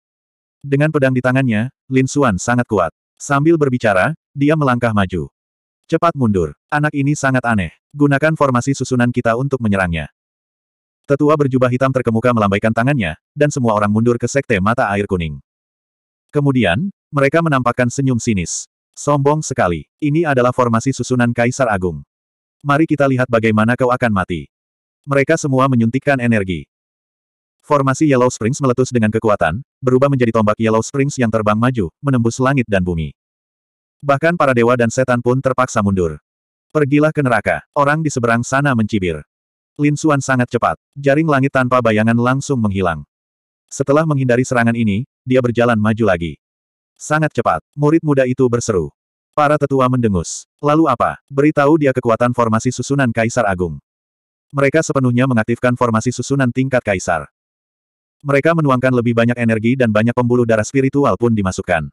Dengan pedang di tangannya, Lin Xuan sangat kuat. Sambil berbicara, dia melangkah maju. Cepat mundur. Anak ini sangat aneh. Gunakan formasi susunan kita untuk menyerangnya. Tetua berjubah hitam terkemuka melambaikan tangannya, dan semua orang mundur ke sekte mata air kuning. Kemudian, mereka menampakkan senyum sinis. Sombong sekali. Ini adalah formasi susunan Kaisar Agung. Mari kita lihat bagaimana kau akan mati. Mereka semua menyuntikkan energi. Formasi Yellow Springs meletus dengan kekuatan, berubah menjadi tombak Yellow Springs yang terbang maju, menembus langit dan bumi. Bahkan para dewa dan setan pun terpaksa mundur. Pergilah ke neraka, orang di seberang sana mencibir. Lin Suan sangat cepat, jaring langit tanpa bayangan langsung menghilang. Setelah menghindari serangan ini, dia berjalan maju lagi. Sangat cepat, murid muda itu berseru. Para tetua mendengus. Lalu apa? Beritahu dia kekuatan formasi susunan Kaisar Agung. Mereka sepenuhnya mengaktifkan formasi susunan tingkat Kaisar. Mereka menuangkan lebih banyak energi dan banyak pembuluh darah spiritual pun dimasukkan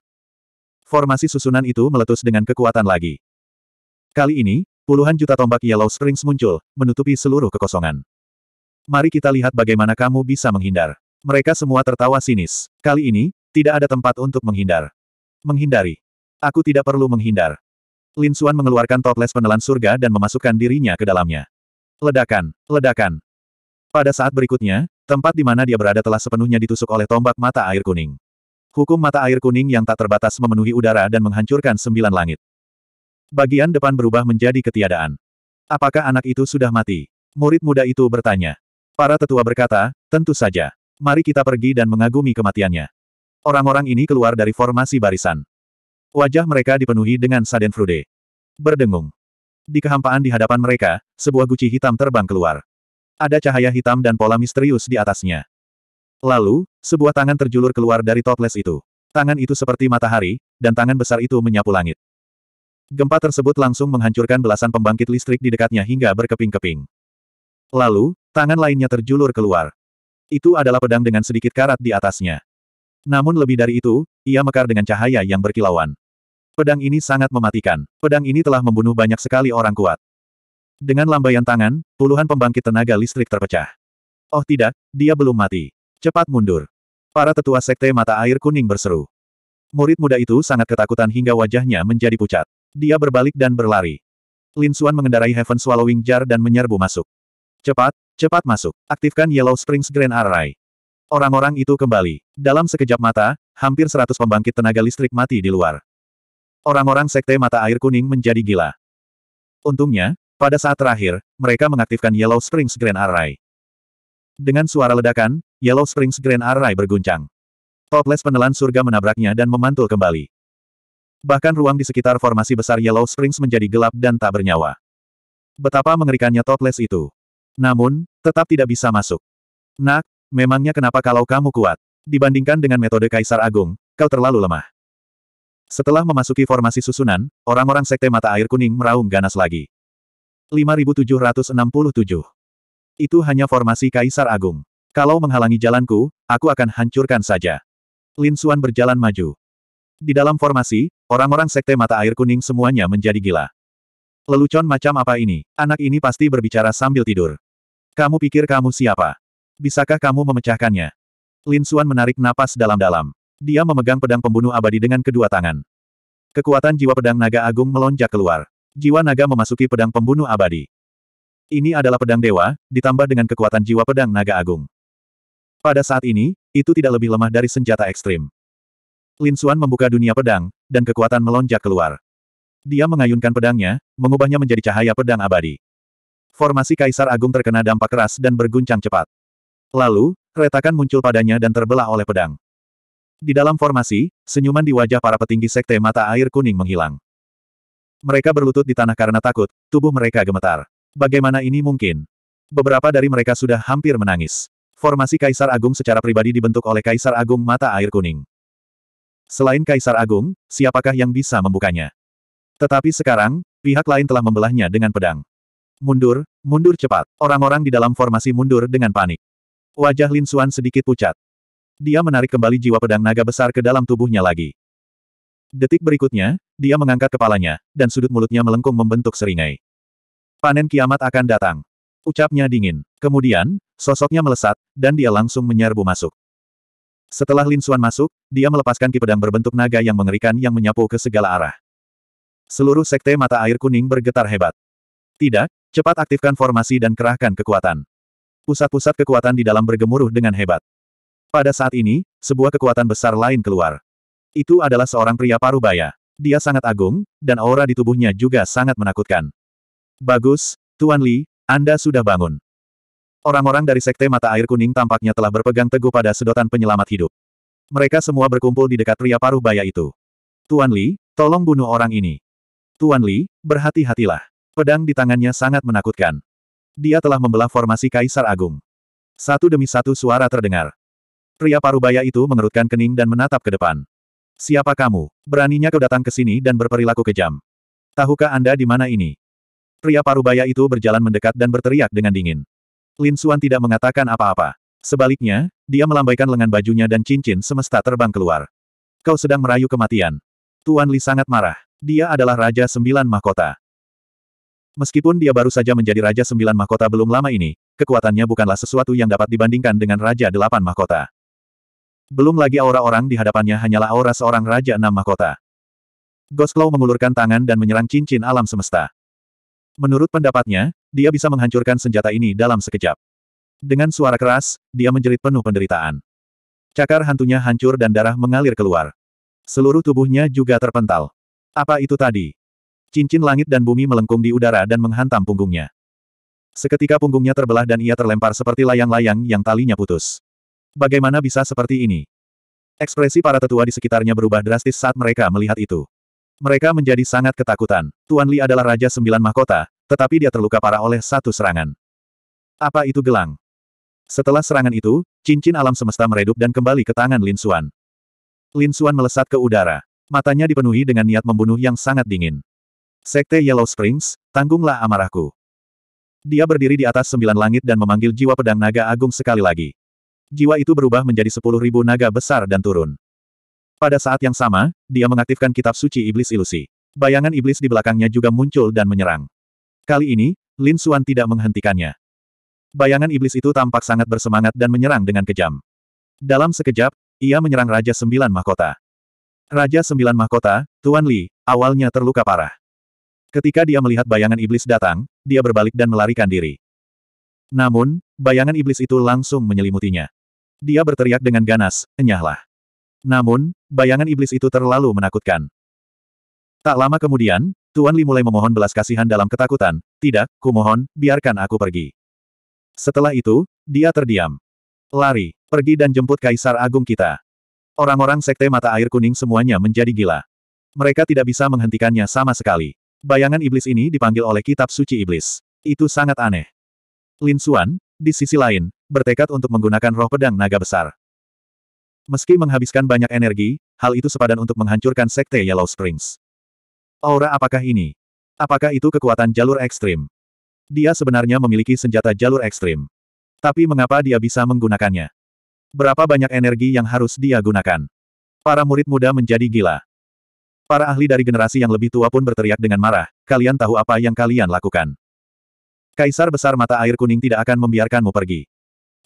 formasi susunan itu meletus dengan kekuatan lagi. Kali ini, puluhan juta tombak Yellow Springs muncul, menutupi seluruh kekosongan. Mari kita lihat bagaimana kamu bisa menghindar. Mereka semua tertawa sinis. Kali ini, tidak ada tempat untuk menghindar. Menghindari. Aku tidak perlu menghindar. Lin Xuan mengeluarkan toples penelan surga dan memasukkan dirinya ke dalamnya. Ledakan, ledakan. Pada saat berikutnya, tempat di mana dia berada telah sepenuhnya ditusuk oleh tombak mata air kuning. Hukum mata air kuning yang tak terbatas memenuhi udara dan menghancurkan sembilan langit. Bagian depan berubah menjadi ketiadaan. Apakah anak itu sudah mati? Murid muda itu bertanya. Para tetua berkata, tentu saja. Mari kita pergi dan mengagumi kematiannya. Orang-orang ini keluar dari formasi barisan. Wajah mereka dipenuhi dengan saden frude. Berdengung. Di kehampaan di hadapan mereka, sebuah guci hitam terbang keluar. Ada cahaya hitam dan pola misterius di atasnya. Lalu, sebuah tangan terjulur keluar dari toples itu. Tangan itu seperti matahari, dan tangan besar itu menyapu langit. Gempa tersebut langsung menghancurkan belasan pembangkit listrik di dekatnya hingga berkeping-keping. Lalu, tangan lainnya terjulur keluar. Itu adalah pedang dengan sedikit karat di atasnya. Namun lebih dari itu, ia mekar dengan cahaya yang berkilauan. Pedang ini sangat mematikan. Pedang ini telah membunuh banyak sekali orang kuat. Dengan lambaian tangan, puluhan pembangkit tenaga listrik terpecah. Oh tidak, dia belum mati. Cepat mundur. Para tetua sekte mata air kuning berseru. Murid muda itu sangat ketakutan hingga wajahnya menjadi pucat. Dia berbalik dan berlari. Lin Suan mengendarai Heaven Swallowing Jar dan menyerbu masuk. Cepat, cepat masuk. Aktifkan Yellow Springs Grand Array. Orang-orang itu kembali. Dalam sekejap mata, hampir seratus pembangkit tenaga listrik mati di luar. Orang-orang sekte mata air kuning menjadi gila. Untungnya, pada saat terakhir, mereka mengaktifkan Yellow Springs Grand Array. Dengan suara ledakan, Yellow Springs Grand Array berguncang. Topless penelan surga menabraknya dan memantul kembali. Bahkan ruang di sekitar formasi besar Yellow Springs menjadi gelap dan tak bernyawa. Betapa mengerikannya Topless itu. Namun, tetap tidak bisa masuk. Nak, memangnya kenapa kalau kamu kuat? Dibandingkan dengan metode Kaisar Agung, kau terlalu lemah. Setelah memasuki formasi susunan, orang-orang sekte mata air kuning meraung ganas lagi. 5767 itu hanya formasi Kaisar Agung. Kalau menghalangi jalanku, aku akan hancurkan saja. Lin Xuan berjalan maju. Di dalam formasi, orang-orang sekte mata air kuning semuanya menjadi gila. Lelucon macam apa ini? Anak ini pasti berbicara sambil tidur. Kamu pikir kamu siapa? Bisakah kamu memecahkannya? Lin Xuan menarik napas dalam-dalam. Dia memegang pedang pembunuh abadi dengan kedua tangan. Kekuatan jiwa pedang naga agung melonjak keluar. Jiwa naga memasuki pedang pembunuh abadi. Ini adalah pedang dewa, ditambah dengan kekuatan jiwa pedang naga agung. Pada saat ini, itu tidak lebih lemah dari senjata ekstrim. Lin Xuan membuka dunia pedang, dan kekuatan melonjak keluar. Dia mengayunkan pedangnya, mengubahnya menjadi cahaya pedang abadi. Formasi Kaisar Agung terkena dampak keras dan berguncang cepat. Lalu, retakan muncul padanya dan terbelah oleh pedang. Di dalam formasi, senyuman di wajah para petinggi sekte mata air kuning menghilang. Mereka berlutut di tanah karena takut, tubuh mereka gemetar. Bagaimana ini mungkin? Beberapa dari mereka sudah hampir menangis. Formasi Kaisar Agung secara pribadi dibentuk oleh Kaisar Agung Mata Air Kuning. Selain Kaisar Agung, siapakah yang bisa membukanya? Tetapi sekarang, pihak lain telah membelahnya dengan pedang. Mundur, mundur cepat. Orang-orang di dalam formasi mundur dengan panik. Wajah Lin Xuan sedikit pucat. Dia menarik kembali jiwa pedang naga besar ke dalam tubuhnya lagi. Detik berikutnya, dia mengangkat kepalanya, dan sudut mulutnya melengkung membentuk seringai. Panen kiamat akan datang. Ucapnya dingin. Kemudian, sosoknya melesat, dan dia langsung menyerbu masuk. Setelah Lin Xuan masuk, dia melepaskan ki pedang berbentuk naga yang mengerikan yang menyapu ke segala arah. Seluruh sekte mata air kuning bergetar hebat. Tidak, cepat aktifkan formasi dan kerahkan kekuatan. Pusat-pusat kekuatan di dalam bergemuruh dengan hebat. Pada saat ini, sebuah kekuatan besar lain keluar. Itu adalah seorang pria parubaya. Dia sangat agung, dan aura di tubuhnya juga sangat menakutkan. Bagus, Tuan Li, Anda sudah bangun. Orang-orang dari Sekte Mata Air Kuning tampaknya telah berpegang teguh pada sedotan penyelamat hidup. Mereka semua berkumpul di dekat pria paruh baya itu. Tuan Li, tolong bunuh orang ini. Tuan Li, berhati-hatilah. Pedang di tangannya sangat menakutkan. Dia telah membelah formasi Kaisar Agung. Satu demi satu suara terdengar. Pria paruh baya itu mengerutkan kening dan menatap ke depan. Siapa kamu? Beraninya kau datang ke sini dan berperilaku kejam. Tahukah Anda di mana ini? Pria parubaya itu berjalan mendekat dan berteriak dengan dingin. Lin Suan tidak mengatakan apa-apa. Sebaliknya, dia melambaikan lengan bajunya dan cincin semesta terbang keluar. Kau sedang merayu kematian. Tuan Li sangat marah. Dia adalah Raja Sembilan Mahkota. Meskipun dia baru saja menjadi Raja Sembilan Mahkota belum lama ini, kekuatannya bukanlah sesuatu yang dapat dibandingkan dengan Raja Delapan Mahkota. Belum lagi aura orang di hadapannya hanyalah aura seorang Raja Enam Mahkota. Goslow mengulurkan tangan dan menyerang cincin alam semesta. Menurut pendapatnya, dia bisa menghancurkan senjata ini dalam sekejap. Dengan suara keras, dia menjerit penuh penderitaan. Cakar hantunya hancur dan darah mengalir keluar. Seluruh tubuhnya juga terpental. Apa itu tadi? Cincin langit dan bumi melengkung di udara dan menghantam punggungnya. Seketika punggungnya terbelah dan ia terlempar seperti layang-layang yang talinya putus. Bagaimana bisa seperti ini? Ekspresi para tetua di sekitarnya berubah drastis saat mereka melihat itu. Mereka menjadi sangat ketakutan. Tuan Li adalah Raja Sembilan Mahkota, tetapi dia terluka parah oleh satu serangan. Apa itu gelang? Setelah serangan itu, cincin alam semesta meredup dan kembali ke tangan Lin Xuan. Lin Xuan melesat ke udara. Matanya dipenuhi dengan niat membunuh yang sangat dingin. Sekte Yellow Springs, tanggunglah amarahku. Dia berdiri di atas sembilan langit dan memanggil jiwa pedang naga agung sekali lagi. Jiwa itu berubah menjadi sepuluh ribu naga besar dan turun. Pada saat yang sama, dia mengaktifkan kitab suci iblis ilusi. Bayangan iblis di belakangnya juga muncul dan menyerang. Kali ini, Lin Xuan tidak menghentikannya. Bayangan iblis itu tampak sangat bersemangat dan menyerang dengan kejam. Dalam sekejap, ia menyerang Raja Sembilan Mahkota. Raja Sembilan Mahkota, Tuan Li, awalnya terluka parah. Ketika dia melihat bayangan iblis datang, dia berbalik dan melarikan diri. Namun, bayangan iblis itu langsung menyelimutinya. Dia berteriak dengan ganas, enyahlah. Namun, bayangan iblis itu terlalu menakutkan. Tak lama kemudian, Tuan Li mulai memohon belas kasihan dalam ketakutan, tidak, kumohon, biarkan aku pergi. Setelah itu, dia terdiam. Lari, pergi dan jemput Kaisar Agung kita. Orang-orang sekte mata air kuning semuanya menjadi gila. Mereka tidak bisa menghentikannya sama sekali. Bayangan iblis ini dipanggil oleh kitab suci iblis. Itu sangat aneh. Lin Xuan, di sisi lain, bertekad untuk menggunakan roh pedang naga besar. Meski menghabiskan banyak energi, hal itu sepadan untuk menghancurkan Sekte Yellow Springs. Aura apakah ini? Apakah itu kekuatan jalur ekstrim? Dia sebenarnya memiliki senjata jalur ekstrim. Tapi mengapa dia bisa menggunakannya? Berapa banyak energi yang harus dia gunakan? Para murid muda menjadi gila. Para ahli dari generasi yang lebih tua pun berteriak dengan marah, kalian tahu apa yang kalian lakukan. Kaisar besar mata air kuning tidak akan membiarkanmu pergi.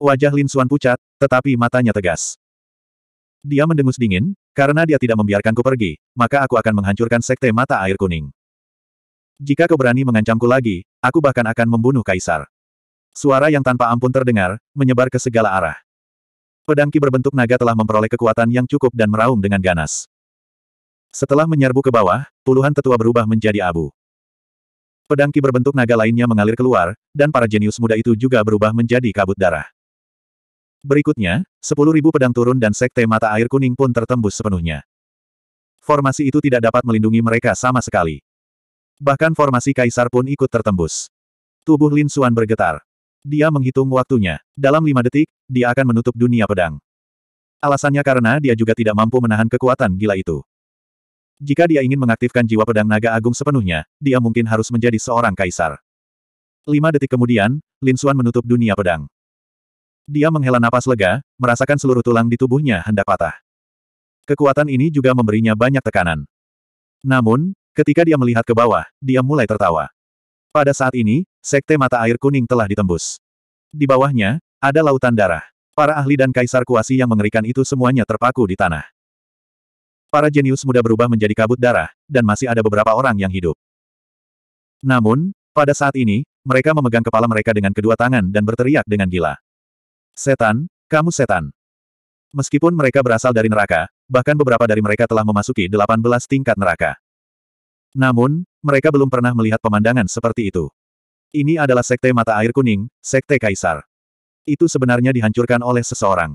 Wajah Lin Suan pucat, tetapi matanya tegas. Dia mendengus dingin, karena dia tidak membiarkanku pergi, maka aku akan menghancurkan sekte mata air kuning. Jika kau berani mengancamku lagi, aku bahkan akan membunuh kaisar. Suara yang tanpa ampun terdengar, menyebar ke segala arah. Pedangki berbentuk naga telah memperoleh kekuatan yang cukup dan meraung dengan ganas. Setelah menyerbu ke bawah, puluhan tetua berubah menjadi abu. Pedangki berbentuk naga lainnya mengalir keluar, dan para jenius muda itu juga berubah menjadi kabut darah. Berikutnya, 10.000 pedang turun dan sekte mata air kuning pun tertembus sepenuhnya. Formasi itu tidak dapat melindungi mereka sama sekali. Bahkan formasi kaisar pun ikut tertembus. Tubuh Lin Suan bergetar. Dia menghitung waktunya. Dalam lima detik, dia akan menutup dunia pedang. Alasannya karena dia juga tidak mampu menahan kekuatan gila itu. Jika dia ingin mengaktifkan jiwa pedang naga agung sepenuhnya, dia mungkin harus menjadi seorang kaisar. Lima detik kemudian, Lin Suan menutup dunia pedang. Dia menghela napas lega, merasakan seluruh tulang di tubuhnya hendak patah. Kekuatan ini juga memberinya banyak tekanan. Namun, ketika dia melihat ke bawah, dia mulai tertawa. Pada saat ini, sekte mata air kuning telah ditembus. Di bawahnya, ada lautan darah. Para ahli dan kaisar kuasi yang mengerikan itu semuanya terpaku di tanah. Para jenius muda berubah menjadi kabut darah, dan masih ada beberapa orang yang hidup. Namun, pada saat ini, mereka memegang kepala mereka dengan kedua tangan dan berteriak dengan gila. Setan, kamu setan. Meskipun mereka berasal dari neraka, bahkan beberapa dari mereka telah memasuki 18 tingkat neraka. Namun, mereka belum pernah melihat pemandangan seperti itu. Ini adalah sekte mata air kuning, sekte kaisar. Itu sebenarnya dihancurkan oleh seseorang.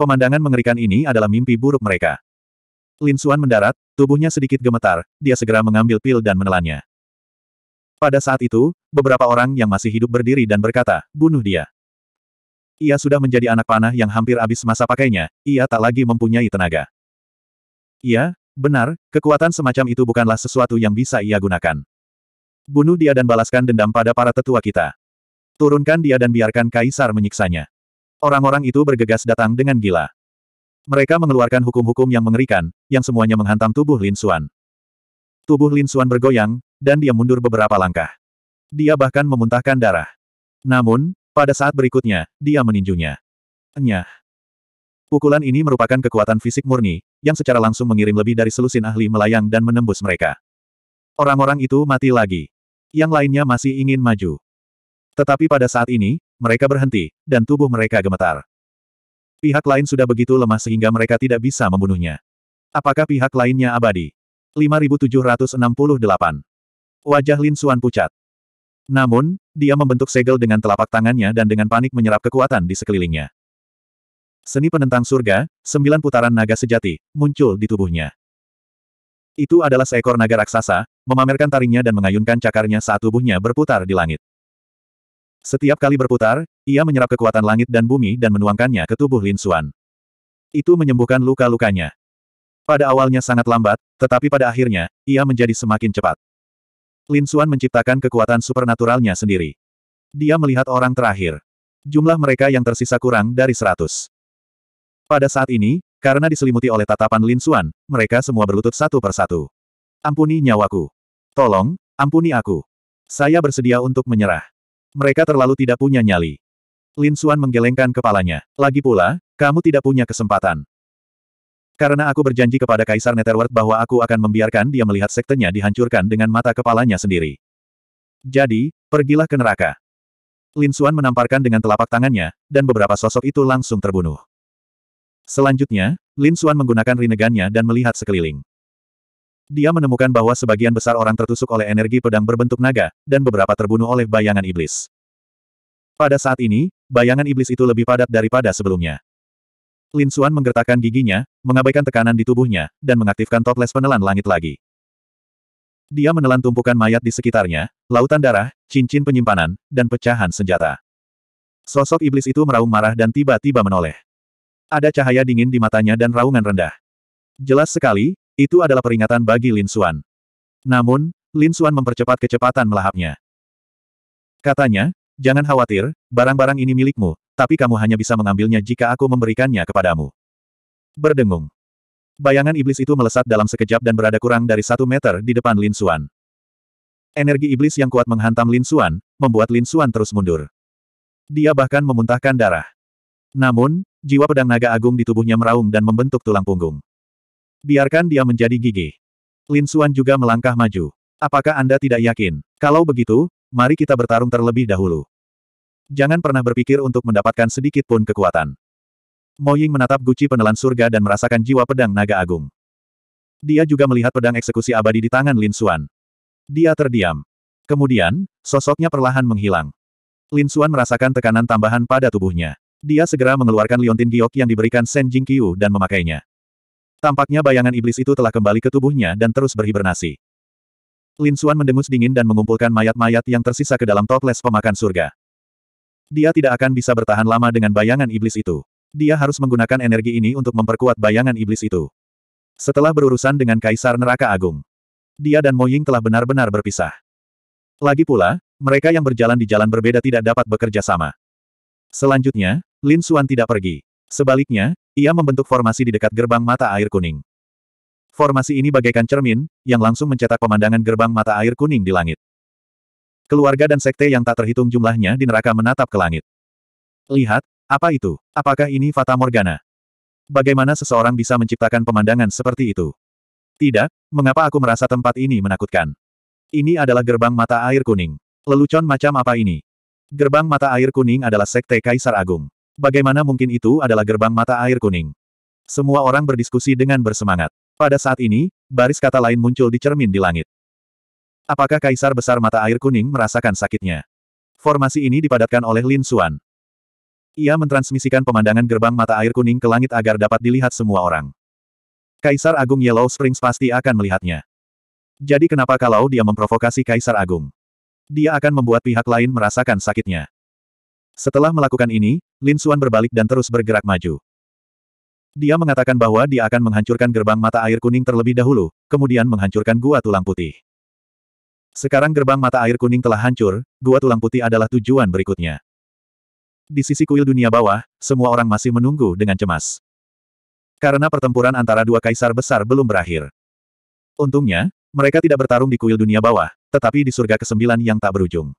Pemandangan mengerikan ini adalah mimpi buruk mereka. Lin Suan mendarat, tubuhnya sedikit gemetar, dia segera mengambil pil dan menelannya. Pada saat itu, beberapa orang yang masih hidup berdiri dan berkata, bunuh dia. Ia sudah menjadi anak panah yang hampir habis masa pakainya, ia tak lagi mempunyai tenaga. Ya, benar, kekuatan semacam itu bukanlah sesuatu yang bisa ia gunakan. Bunuh dia dan balaskan dendam pada para tetua kita. Turunkan dia dan biarkan kaisar menyiksanya. Orang-orang itu bergegas datang dengan gila. Mereka mengeluarkan hukum-hukum yang mengerikan, yang semuanya menghantam tubuh Lin Xuan. Tubuh Lin Xuan bergoyang, dan dia mundur beberapa langkah. Dia bahkan memuntahkan darah. Namun, pada saat berikutnya, dia meninjunya. Enyah. Pukulan ini merupakan kekuatan fisik murni, yang secara langsung mengirim lebih dari selusin ahli melayang dan menembus mereka. Orang-orang itu mati lagi. Yang lainnya masih ingin maju. Tetapi pada saat ini, mereka berhenti, dan tubuh mereka gemetar. Pihak lain sudah begitu lemah sehingga mereka tidak bisa membunuhnya. Apakah pihak lainnya abadi? 5768. Wajah Lin Suan pucat. Namun, dia membentuk segel dengan telapak tangannya dan dengan panik menyerap kekuatan di sekelilingnya. Seni penentang surga, sembilan putaran naga sejati, muncul di tubuhnya. Itu adalah seekor naga raksasa, memamerkan taringnya dan mengayunkan cakarnya saat tubuhnya berputar di langit. Setiap kali berputar, ia menyerap kekuatan langit dan bumi dan menuangkannya ke tubuh Lin Xuan. Itu menyembuhkan luka-lukanya. Pada awalnya sangat lambat, tetapi pada akhirnya, ia menjadi semakin cepat. Lin Xuan menciptakan kekuatan supernaturalnya sendiri. Dia melihat orang terakhir. Jumlah mereka yang tersisa kurang dari seratus. Pada saat ini, karena diselimuti oleh tatapan Lin Xuan, mereka semua berlutut satu persatu. Ampuni nyawaku. Tolong, ampuni aku. Saya bersedia untuk menyerah. Mereka terlalu tidak punya nyali. Lin Xuan menggelengkan kepalanya. Lagi pula, kamu tidak punya kesempatan. Karena aku berjanji kepada Kaisar Netherworld bahwa aku akan membiarkan dia melihat sektenya dihancurkan dengan mata kepalanya sendiri. Jadi, pergilah ke neraka. Lin Xuan menamparkan dengan telapak tangannya, dan beberapa sosok itu langsung terbunuh. Selanjutnya, Lin Xuan menggunakan rinegannya dan melihat sekeliling. Dia menemukan bahwa sebagian besar orang tertusuk oleh energi pedang berbentuk naga, dan beberapa terbunuh oleh bayangan iblis. Pada saat ini, bayangan iblis itu lebih padat daripada sebelumnya. Lin Xuan menggertakkan giginya, mengabaikan tekanan di tubuhnya, dan mengaktifkan toples penelan langit lagi. Dia menelan tumpukan mayat di sekitarnya, lautan darah, cincin penyimpanan, dan pecahan senjata. Sosok iblis itu meraung marah dan tiba-tiba menoleh. Ada cahaya dingin di matanya dan raungan rendah. Jelas sekali, itu adalah peringatan bagi Lin Xuan. Namun, Lin Xuan mempercepat kecepatan melahapnya. Katanya, jangan khawatir, barang-barang ini milikmu, tapi kamu hanya bisa mengambilnya jika aku memberikannya kepadamu. Berdengung. Bayangan iblis itu melesat dalam sekejap dan berada kurang dari satu meter di depan Lin Xuan. Energi iblis yang kuat menghantam Lin Xuan, membuat Lin Xuan terus mundur. Dia bahkan memuntahkan darah. Namun, jiwa pedang naga agung di tubuhnya meraung dan membentuk tulang punggung. Biarkan dia menjadi gigi. Lin Xuan juga melangkah maju. Apakah Anda tidak yakin? Kalau begitu, mari kita bertarung terlebih dahulu. Jangan pernah berpikir untuk mendapatkan sedikit pun kekuatan. Ying menatap Guci penelan surga dan merasakan jiwa pedang naga agung. Dia juga melihat pedang eksekusi abadi di tangan Lin Xuan. Dia terdiam. Kemudian, sosoknya perlahan menghilang. Lin Xuan merasakan tekanan tambahan pada tubuhnya. Dia segera mengeluarkan liontin giok yang diberikan Shen Jing Qiu dan memakainya. Tampaknya bayangan iblis itu telah kembali ke tubuhnya dan terus berhibernasi. Lin Xuan mendengus dingin dan mengumpulkan mayat-mayat yang tersisa ke dalam toples pemakan surga. Dia tidak akan bisa bertahan lama dengan bayangan iblis itu. Dia harus menggunakan energi ini untuk memperkuat bayangan iblis itu. Setelah berurusan dengan Kaisar Neraka Agung, dia dan Moying telah benar-benar berpisah. Lagi pula, mereka yang berjalan di jalan berbeda tidak dapat bekerja sama. Selanjutnya, Lin Xuan tidak pergi. Sebaliknya, ia membentuk formasi di dekat gerbang mata air kuning. Formasi ini bagaikan cermin, yang langsung mencetak pemandangan gerbang mata air kuning di langit. Keluarga dan sekte yang tak terhitung jumlahnya di neraka menatap ke langit. Lihat, apa itu? Apakah ini Fata Morgana? Bagaimana seseorang bisa menciptakan pemandangan seperti itu? Tidak, mengapa aku merasa tempat ini menakutkan? Ini adalah gerbang mata air kuning. Lelucon macam apa ini? Gerbang mata air kuning adalah sekte Kaisar Agung. Bagaimana mungkin itu adalah gerbang mata air kuning? Semua orang berdiskusi dengan bersemangat. Pada saat ini, baris kata lain muncul di cermin di langit. Apakah Kaisar Besar Mata Air Kuning merasakan sakitnya? Formasi ini dipadatkan oleh Lin Xuan. Ia mentransmisikan pemandangan gerbang mata air kuning ke langit agar dapat dilihat semua orang. Kaisar Agung Yellow Springs pasti akan melihatnya. Jadi kenapa kalau dia memprovokasi Kaisar Agung? Dia akan membuat pihak lain merasakan sakitnya. Setelah melakukan ini, Lin Xuan berbalik dan terus bergerak maju. Dia mengatakan bahwa dia akan menghancurkan gerbang mata air kuning terlebih dahulu, kemudian menghancurkan gua tulang putih. Sekarang gerbang mata air kuning telah hancur, gua tulang putih adalah tujuan berikutnya. Di sisi kuil dunia bawah, semua orang masih menunggu dengan cemas. Karena pertempuran antara dua kaisar besar belum berakhir. Untungnya, mereka tidak bertarung di kuil dunia bawah, tetapi di surga ke kesembilan yang tak berujung.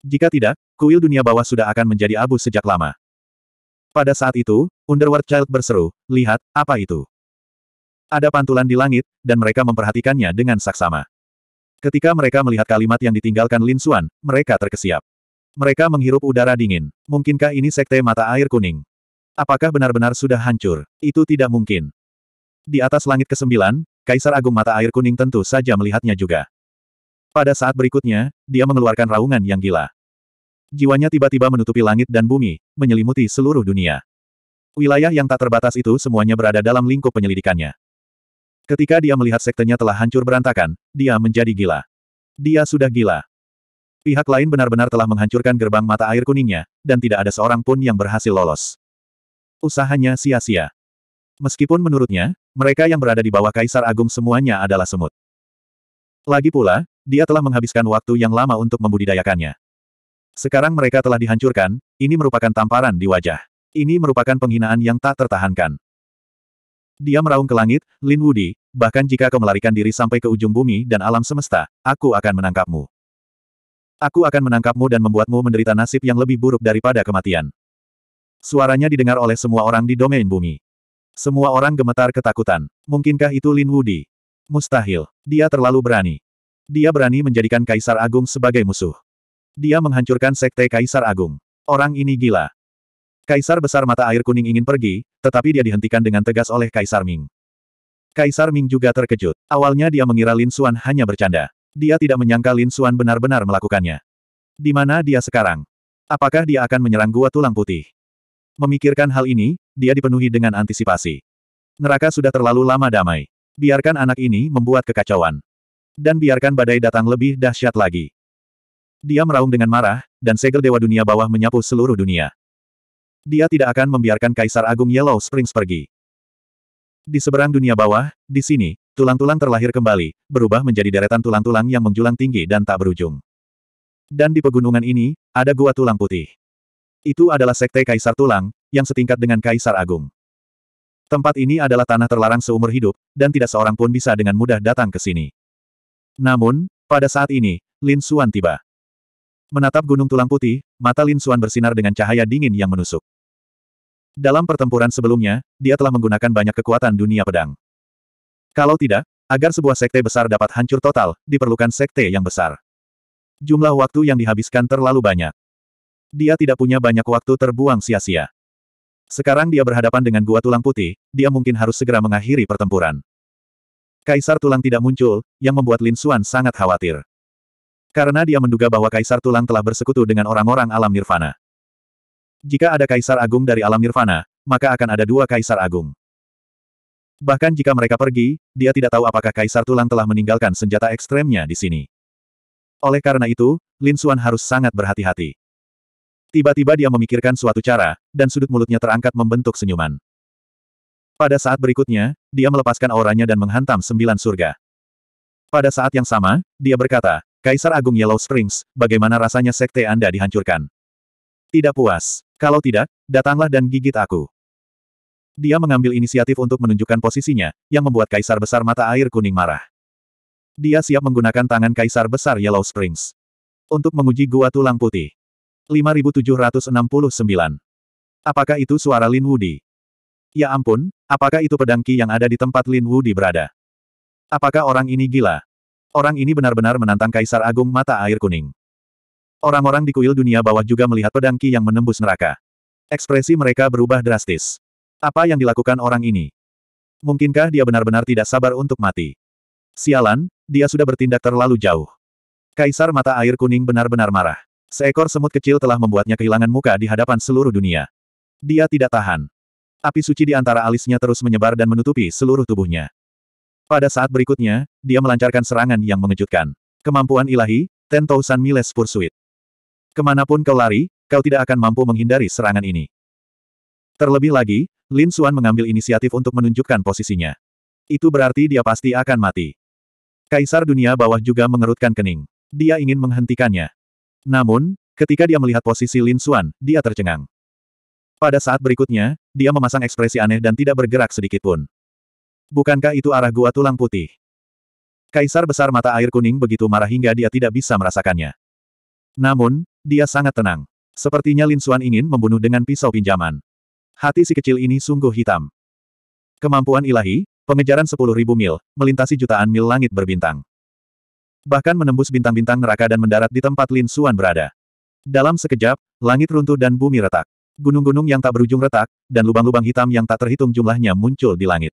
Jika tidak, kuil dunia bawah sudah akan menjadi abu sejak lama. Pada saat itu, Underworld Child berseru, lihat, apa itu? Ada pantulan di langit, dan mereka memperhatikannya dengan saksama. Ketika mereka melihat kalimat yang ditinggalkan Lin Xuan, mereka terkesiap. Mereka menghirup udara dingin. Mungkinkah ini sekte mata air kuning? Apakah benar-benar sudah hancur? Itu tidak mungkin. Di atas langit kesembilan, Kaisar Agung Mata Air Kuning tentu saja melihatnya juga. Pada saat berikutnya, dia mengeluarkan raungan yang gila. Jiwanya tiba-tiba menutupi langit dan bumi, menyelimuti seluruh dunia. Wilayah yang tak terbatas itu semuanya berada dalam lingkup penyelidikannya. Ketika dia melihat sektenya telah hancur berantakan, dia menjadi gila. Dia sudah gila. Pihak lain benar-benar telah menghancurkan gerbang mata air kuningnya, dan tidak ada seorang pun yang berhasil lolos. Usahanya sia-sia. Meskipun menurutnya, mereka yang berada di bawah Kaisar Agung semuanya adalah semut. Lagi pula, dia telah menghabiskan waktu yang lama untuk membudidayakannya. Sekarang mereka telah dihancurkan, ini merupakan tamparan di wajah. Ini merupakan penghinaan yang tak tertahankan. Dia meraung ke langit, Lin Wudi, bahkan jika kau melarikan diri sampai ke ujung bumi dan alam semesta, aku akan menangkapmu. Aku akan menangkapmu dan membuatmu menderita nasib yang lebih buruk daripada kematian. Suaranya didengar oleh semua orang di domain bumi. Semua orang gemetar ketakutan. Mungkinkah itu Lin Wudi? Mustahil. Dia terlalu berani. Dia berani menjadikan Kaisar Agung sebagai musuh. Dia menghancurkan sekte Kaisar Agung. Orang ini gila. Kaisar besar mata air kuning ingin pergi, tetapi dia dihentikan dengan tegas oleh Kaisar Ming. Kaisar Ming juga terkejut. Awalnya dia mengira Lin Xuan hanya bercanda. Dia tidak menyangka Lin Xuan benar-benar melakukannya. Di mana dia sekarang? Apakah dia akan menyerang gua tulang putih? Memikirkan hal ini, dia dipenuhi dengan antisipasi. Neraka sudah terlalu lama damai. Biarkan anak ini membuat kekacauan. Dan biarkan badai datang lebih dahsyat lagi. Dia meraung dengan marah, dan segel Dewa Dunia bawah menyapu seluruh dunia. Dia tidak akan membiarkan Kaisar Agung Yellow Springs pergi. Di seberang dunia bawah, di sini, tulang-tulang terlahir kembali, berubah menjadi deretan tulang-tulang yang menjulang tinggi dan tak berujung. Dan di pegunungan ini, ada gua tulang putih. Itu adalah sekte Kaisar Tulang, yang setingkat dengan Kaisar Agung. Tempat ini adalah tanah terlarang seumur hidup, dan tidak seorang pun bisa dengan mudah datang ke sini. Namun, pada saat ini, Lin Xuan tiba. Menatap gunung tulang putih, mata Lin Xuan bersinar dengan cahaya dingin yang menusuk. Dalam pertempuran sebelumnya, dia telah menggunakan banyak kekuatan dunia pedang. Kalau tidak, agar sebuah sekte besar dapat hancur total, diperlukan sekte yang besar. Jumlah waktu yang dihabiskan terlalu banyak. Dia tidak punya banyak waktu terbuang sia-sia. Sekarang dia berhadapan dengan gua tulang putih, dia mungkin harus segera mengakhiri pertempuran. Kaisar tulang tidak muncul, yang membuat Lin Xuan sangat khawatir. Karena dia menduga bahwa Kaisar tulang telah bersekutu dengan orang-orang alam nirvana. Jika ada kaisar agung dari alam nirvana, maka akan ada dua kaisar agung. Bahkan jika mereka pergi, dia tidak tahu apakah kaisar tulang telah meninggalkan senjata ekstremnya di sini. Oleh karena itu, Lin Xuan harus sangat berhati-hati. Tiba-tiba dia memikirkan suatu cara, dan sudut mulutnya terangkat membentuk senyuman. Pada saat berikutnya, dia melepaskan auranya dan menghantam sembilan surga. Pada saat yang sama, dia berkata, Kaisar Agung Yellow Springs, bagaimana rasanya sekte Anda dihancurkan? Tidak puas. Kalau tidak, datanglah dan gigit aku. Dia mengambil inisiatif untuk menunjukkan posisinya, yang membuat Kaisar Besar Mata Air Kuning marah. Dia siap menggunakan tangan Kaisar Besar Yellow Springs. Untuk menguji gua tulang putih. 5769. Apakah itu suara Lin Wudi? Ya ampun, apakah itu pedang Ki yang ada di tempat Lin Wudi berada? Apakah orang ini gila? Orang ini benar-benar menantang Kaisar Agung Mata Air Kuning. Orang-orang di kuil dunia bawah juga melihat pedang Ki yang menembus neraka. Ekspresi mereka berubah drastis. Apa yang dilakukan orang ini? Mungkinkah dia benar-benar tidak sabar untuk mati? Sialan, dia sudah bertindak terlalu jauh. Kaisar mata air kuning benar-benar marah. Seekor semut kecil telah membuatnya kehilangan muka di hadapan seluruh dunia. Dia tidak tahan. Api suci di antara alisnya terus menyebar dan menutupi seluruh tubuhnya. Pada saat berikutnya, dia melancarkan serangan yang mengejutkan. Kemampuan ilahi, Ten Miles Pursuit. Kemanapun kau lari, kau tidak akan mampu menghindari serangan ini. Terlebih lagi, Lin Xuan mengambil inisiatif untuk menunjukkan posisinya. Itu berarti dia pasti akan mati. Kaisar dunia bawah juga mengerutkan kening. Dia ingin menghentikannya. Namun, ketika dia melihat posisi Lin Xuan, dia tercengang. Pada saat berikutnya, dia memasang ekspresi aneh dan tidak bergerak sedikit pun. Bukankah itu arah gua tulang putih? Kaisar besar mata air kuning begitu marah hingga dia tidak bisa merasakannya. Namun, dia sangat tenang. Sepertinya Lin Xuan ingin membunuh dengan pisau pinjaman. Hati si kecil ini sungguh hitam. Kemampuan ilahi, pengejaran 10.000 mil, melintasi jutaan mil langit berbintang. Bahkan menembus bintang-bintang neraka dan mendarat di tempat Lin Xuan berada. Dalam sekejap, langit runtuh dan bumi retak. Gunung-gunung yang tak berujung retak, dan lubang-lubang hitam yang tak terhitung jumlahnya muncul di langit.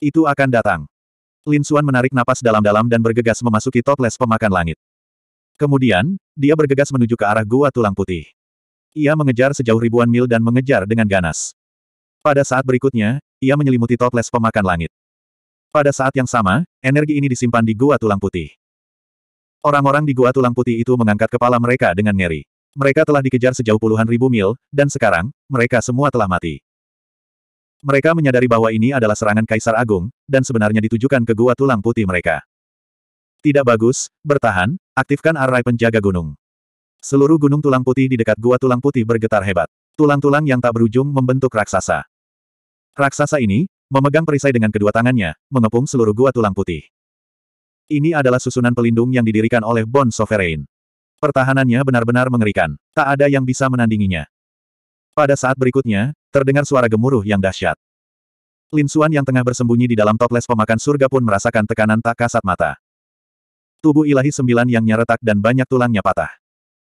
Itu akan datang. Lin Xuan menarik napas dalam-dalam dan bergegas memasuki toples pemakan langit. Kemudian, dia bergegas menuju ke arah gua tulang putih. Ia mengejar sejauh ribuan mil dan mengejar dengan ganas. Pada saat berikutnya, ia menyelimuti toples pemakan langit. Pada saat yang sama, energi ini disimpan di gua tulang putih. Orang-orang di gua tulang putih itu mengangkat kepala mereka dengan ngeri. Mereka telah dikejar sejauh puluhan ribu mil, dan sekarang, mereka semua telah mati. Mereka menyadari bahwa ini adalah serangan Kaisar Agung, dan sebenarnya ditujukan ke gua tulang putih mereka. Tidak bagus, bertahan, aktifkan array penjaga gunung. Seluruh gunung tulang putih di dekat gua tulang putih bergetar hebat. Tulang-tulang yang tak berujung membentuk raksasa. Raksasa ini, memegang perisai dengan kedua tangannya, mengepung seluruh gua tulang putih. Ini adalah susunan pelindung yang didirikan oleh Bon Sovereign. Pertahanannya benar-benar mengerikan. Tak ada yang bisa menandinginya. Pada saat berikutnya, terdengar suara gemuruh yang dahsyat. Lin Suan yang tengah bersembunyi di dalam toples pemakan surga pun merasakan tekanan tak kasat mata. Tubuh ilahi sembilan yangnya retak dan banyak tulangnya patah.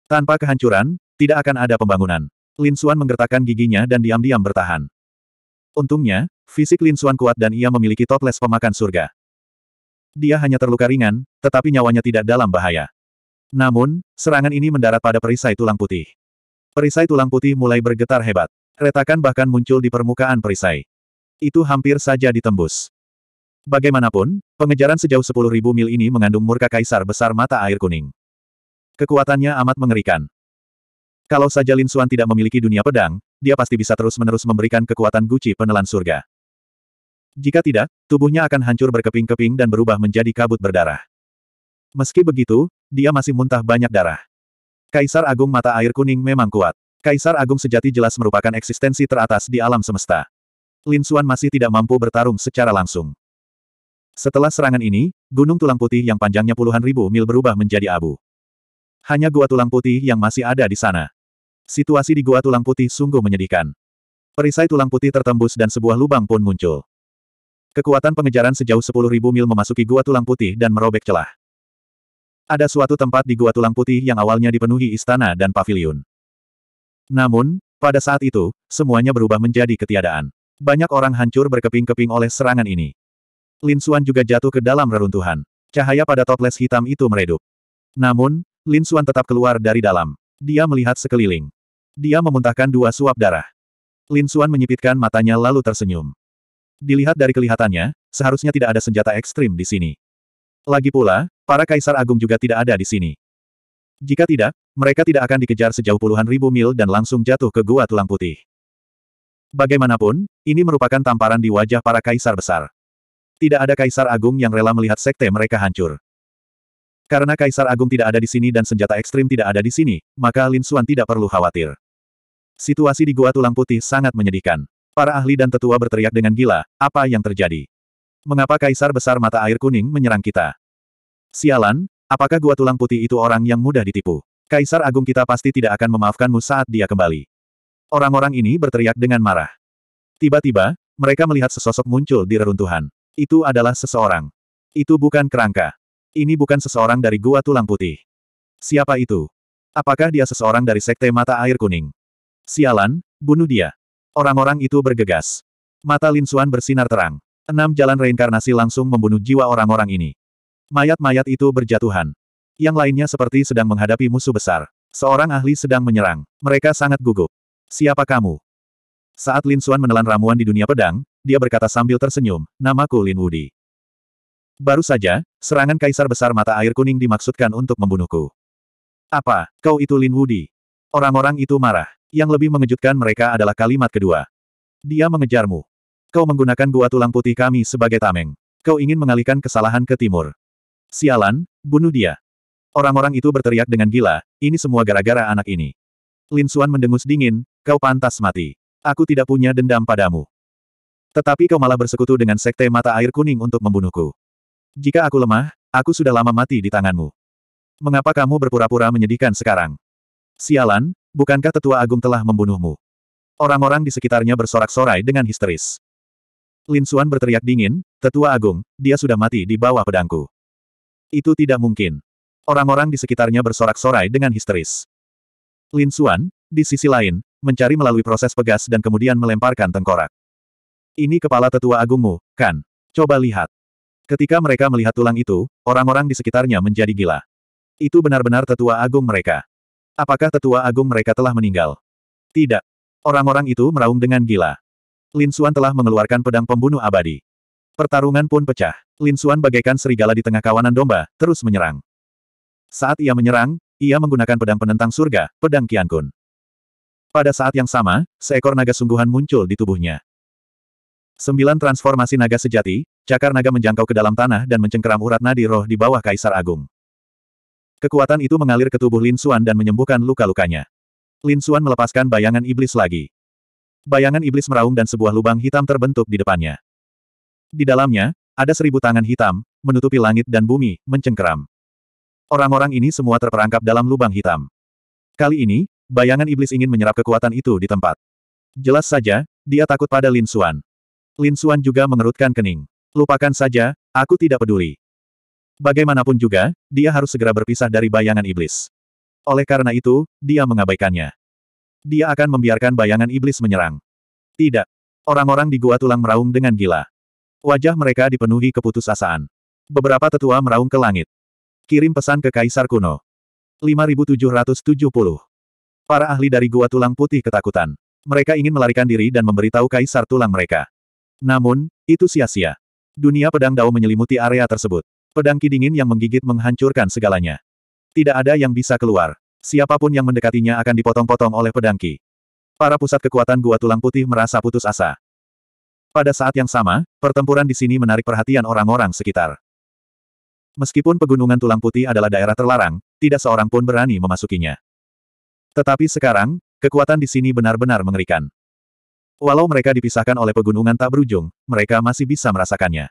Tanpa kehancuran, tidak akan ada pembangunan. Lin Suan menggertakkan giginya dan diam-diam bertahan. Untungnya, fisik Lin Suan kuat dan ia memiliki toples pemakan surga. Dia hanya terluka ringan, tetapi nyawanya tidak dalam bahaya. Namun, serangan ini mendarat pada perisai tulang putih. Perisai tulang putih mulai bergetar hebat. Retakan bahkan muncul di permukaan perisai. Itu hampir saja ditembus. Bagaimanapun, pengejaran sejauh sepuluh ribu mil ini mengandung murka kaisar besar mata air kuning. Kekuatannya amat mengerikan. Kalau saja Lin Xuan tidak memiliki dunia pedang, dia pasti bisa terus-menerus memberikan kekuatan guci penelan surga. Jika tidak, tubuhnya akan hancur berkeping-keping dan berubah menjadi kabut berdarah. Meski begitu, dia masih muntah banyak darah. Kaisar Agung Mata Air Kuning memang kuat. Kaisar Agung sejati jelas merupakan eksistensi teratas di alam semesta. Lin Xuan masih tidak mampu bertarung secara langsung. Setelah serangan ini, gunung tulang putih yang panjangnya puluhan ribu mil berubah menjadi abu. Hanya gua tulang putih yang masih ada di sana. Situasi di gua tulang putih sungguh menyedihkan. Perisai tulang putih tertembus dan sebuah lubang pun muncul. Kekuatan pengejaran sejauh sepuluh ribu mil memasuki gua tulang putih dan merobek celah. Ada suatu tempat di gua tulang putih yang awalnya dipenuhi istana dan pavilion. Namun, pada saat itu, semuanya berubah menjadi ketiadaan. Banyak orang hancur berkeping-keping oleh serangan ini. Lin Xuan juga jatuh ke dalam reruntuhan. Cahaya pada toples hitam itu meredup. Namun, Lin Xuan tetap keluar dari dalam. Dia melihat sekeliling. Dia memuntahkan dua suap darah. Lin Xuan menyipitkan matanya lalu tersenyum. Dilihat dari kelihatannya, seharusnya tidak ada senjata ekstrim di sini. Lagi pula, para kaisar agung juga tidak ada di sini. Jika tidak, mereka tidak akan dikejar sejauh puluhan ribu mil dan langsung jatuh ke gua tulang putih. Bagaimanapun, ini merupakan tamparan di wajah para kaisar besar. Tidak ada Kaisar Agung yang rela melihat sekte mereka hancur. Karena Kaisar Agung tidak ada di sini dan senjata ekstrim tidak ada di sini, maka Lin Xuan tidak perlu khawatir. Situasi di Gua Tulang Putih sangat menyedihkan. Para ahli dan tetua berteriak dengan gila, apa yang terjadi? Mengapa Kaisar Besar Mata Air Kuning menyerang kita? Sialan, apakah Gua Tulang Putih itu orang yang mudah ditipu? Kaisar Agung kita pasti tidak akan memaafkanmu saat dia kembali. Orang-orang ini berteriak dengan marah. Tiba-tiba, mereka melihat sesosok muncul di reruntuhan. Itu adalah seseorang. Itu bukan kerangka. Ini bukan seseorang dari gua tulang putih. Siapa itu? Apakah dia seseorang dari sekte mata air kuning? Sialan, bunuh dia. Orang-orang itu bergegas. Mata Lin Suan bersinar terang. Enam jalan reinkarnasi langsung membunuh jiwa orang-orang ini. Mayat-mayat itu berjatuhan. Yang lainnya seperti sedang menghadapi musuh besar. Seorang ahli sedang menyerang. Mereka sangat gugup. Siapa kamu? Saat Lin Suan menelan ramuan di dunia pedang, dia berkata sambil tersenyum, namaku Lin Wudi. Baru saja, serangan kaisar besar mata air kuning dimaksudkan untuk membunuhku. Apa, kau itu Lin Wudi? Orang-orang itu marah. Yang lebih mengejutkan mereka adalah kalimat kedua. Dia mengejarmu. Kau menggunakan gua tulang putih kami sebagai tameng. Kau ingin mengalihkan kesalahan ke timur. Sialan, bunuh dia. Orang-orang itu berteriak dengan gila, ini semua gara-gara anak ini. Lin Suan mendengus dingin, kau pantas mati. Aku tidak punya dendam padamu. Tetapi kau malah bersekutu dengan sekte mata air kuning untuk membunuhku. Jika aku lemah, aku sudah lama mati di tanganmu. Mengapa kamu berpura-pura menyedihkan sekarang? Sialan, bukankah tetua agung telah membunuhmu? Orang-orang di sekitarnya bersorak-sorai dengan histeris. Lin Xuan berteriak dingin, tetua agung, dia sudah mati di bawah pedangku. Itu tidak mungkin. Orang-orang di sekitarnya bersorak-sorai dengan histeris. Lin Xuan, di sisi lain, mencari melalui proses pegas dan kemudian melemparkan tengkorak. Ini kepala tetua agungmu, kan? Coba lihat. Ketika mereka melihat tulang itu, orang-orang di sekitarnya menjadi gila. Itu benar-benar tetua agung mereka. Apakah tetua agung mereka telah meninggal? Tidak. Orang-orang itu meraung dengan gila. Lin Xuan telah mengeluarkan pedang pembunuh abadi. Pertarungan pun pecah. Lin Xuan bagaikan serigala di tengah kawanan domba, terus menyerang. Saat ia menyerang, ia menggunakan pedang penentang surga, pedang Kun. Pada saat yang sama, seekor naga sungguhan muncul di tubuhnya. Sembilan transformasi naga sejati, cakar naga menjangkau ke dalam tanah dan mencengkeram urat nadi roh di bawah Kaisar Agung. Kekuatan itu mengalir ke tubuh Lin Xuan dan menyembuhkan luka-lukanya. Lin Xuan melepaskan bayangan iblis lagi. Bayangan iblis meraung dan sebuah lubang hitam terbentuk di depannya. Di dalamnya, ada seribu tangan hitam, menutupi langit dan bumi, mencengkeram. Orang-orang ini semua terperangkap dalam lubang hitam. Kali ini, bayangan iblis ingin menyerap kekuatan itu di tempat. Jelas saja, dia takut pada Lin Xuan. Lin Suan juga mengerutkan kening. Lupakan saja, aku tidak peduli. Bagaimanapun juga, dia harus segera berpisah dari bayangan iblis. Oleh karena itu, dia mengabaikannya. Dia akan membiarkan bayangan iblis menyerang. Tidak. Orang-orang di gua tulang meraung dengan gila. Wajah mereka dipenuhi keputusasaan. Beberapa tetua meraung ke langit. Kirim pesan ke Kaisar kuno. 5770. Para ahli dari gua tulang putih ketakutan. Mereka ingin melarikan diri dan memberitahu Kaisar tulang mereka. Namun, itu sia-sia. Dunia pedang Dao menyelimuti area tersebut. Pedang ki dingin yang menggigit menghancurkan segalanya. Tidak ada yang bisa keluar. Siapapun yang mendekatinya akan dipotong-potong oleh pedang ki. Para pusat kekuatan gua tulang putih merasa putus asa. Pada saat yang sama, pertempuran di sini menarik perhatian orang-orang sekitar. Meskipun pegunungan tulang putih adalah daerah terlarang, tidak seorang pun berani memasukinya. Tetapi sekarang, kekuatan di sini benar-benar mengerikan. Walau mereka dipisahkan oleh pegunungan tak berujung, mereka masih bisa merasakannya.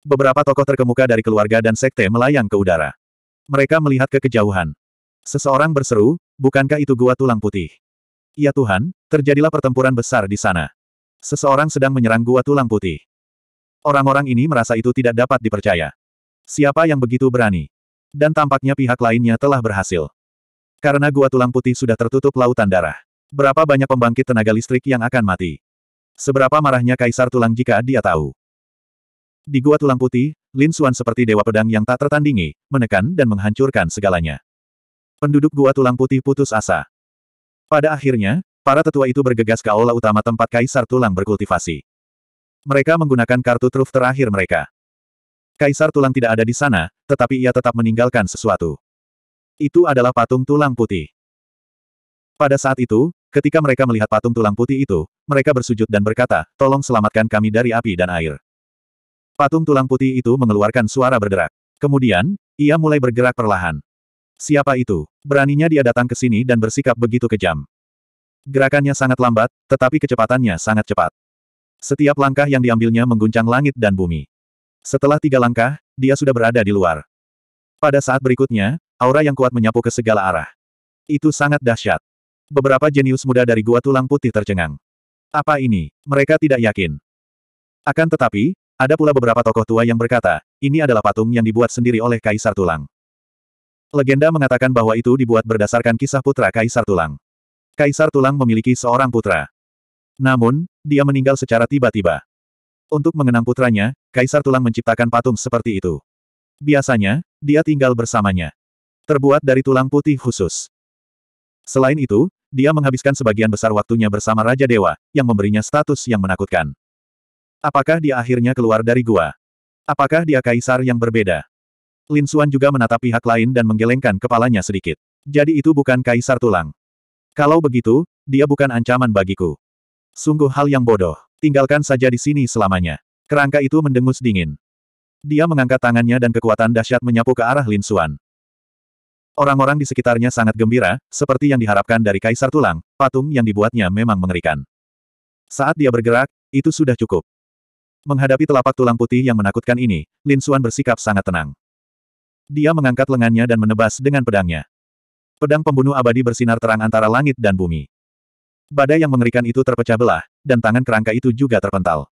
Beberapa tokoh terkemuka dari keluarga dan sekte melayang ke udara. Mereka melihat ke kejauhan. Seseorang berseru, bukankah itu gua tulang putih? Ya Tuhan, terjadilah pertempuran besar di sana. Seseorang sedang menyerang gua tulang putih. Orang-orang ini merasa itu tidak dapat dipercaya. Siapa yang begitu berani? Dan tampaknya pihak lainnya telah berhasil. Karena gua tulang putih sudah tertutup lautan darah. Berapa banyak pembangkit tenaga listrik yang akan mati? Seberapa marahnya Kaisar Tulang jika dia tahu? Di Gua Tulang Putih, Lin Xuan seperti dewa pedang yang tak tertandingi, menekan dan menghancurkan segalanya. Penduduk Gua Tulang Putih putus asa. Pada akhirnya, para tetua itu bergegas ke aula utama tempat Kaisar Tulang berkultivasi. Mereka menggunakan kartu truf terakhir mereka. Kaisar Tulang tidak ada di sana, tetapi ia tetap meninggalkan sesuatu. Itu adalah patung tulang putih. Pada saat itu, Ketika mereka melihat patung tulang putih itu, mereka bersujud dan berkata, tolong selamatkan kami dari api dan air. Patung tulang putih itu mengeluarkan suara berderak. Kemudian, ia mulai bergerak perlahan. Siapa itu? Beraninya dia datang ke sini dan bersikap begitu kejam. Gerakannya sangat lambat, tetapi kecepatannya sangat cepat. Setiap langkah yang diambilnya mengguncang langit dan bumi. Setelah tiga langkah, dia sudah berada di luar. Pada saat berikutnya, aura yang kuat menyapu ke segala arah. Itu sangat dahsyat. Beberapa jenius muda dari gua tulang putih tercengang. Apa ini? Mereka tidak yakin. Akan tetapi, ada pula beberapa tokoh tua yang berkata, ini adalah patung yang dibuat sendiri oleh Kaisar Tulang. Legenda mengatakan bahwa itu dibuat berdasarkan kisah putra Kaisar Tulang. Kaisar Tulang memiliki seorang putra. Namun, dia meninggal secara tiba-tiba. Untuk mengenang putranya, Kaisar Tulang menciptakan patung seperti itu. Biasanya, dia tinggal bersamanya. Terbuat dari tulang putih khusus. Selain itu, dia menghabiskan sebagian besar waktunya bersama Raja Dewa, yang memberinya status yang menakutkan. Apakah dia akhirnya keluar dari gua? Apakah dia kaisar yang berbeda? Lin Xuan juga menatap pihak lain dan menggelengkan kepalanya sedikit. Jadi itu bukan kaisar tulang. Kalau begitu, dia bukan ancaman bagiku. Sungguh hal yang bodoh. Tinggalkan saja di sini selamanya. Kerangka itu mendengus dingin. Dia mengangkat tangannya dan kekuatan dahsyat menyapu ke arah Lin Xuan. Orang-orang di sekitarnya sangat gembira, seperti yang diharapkan dari Kaisar Tulang, patung yang dibuatnya memang mengerikan. Saat dia bergerak, itu sudah cukup. Menghadapi telapak tulang putih yang menakutkan ini, Lin Xuan bersikap sangat tenang. Dia mengangkat lengannya dan menebas dengan pedangnya. Pedang pembunuh abadi bersinar terang antara langit dan bumi. Badai yang mengerikan itu terpecah belah, dan tangan kerangka itu juga terpental.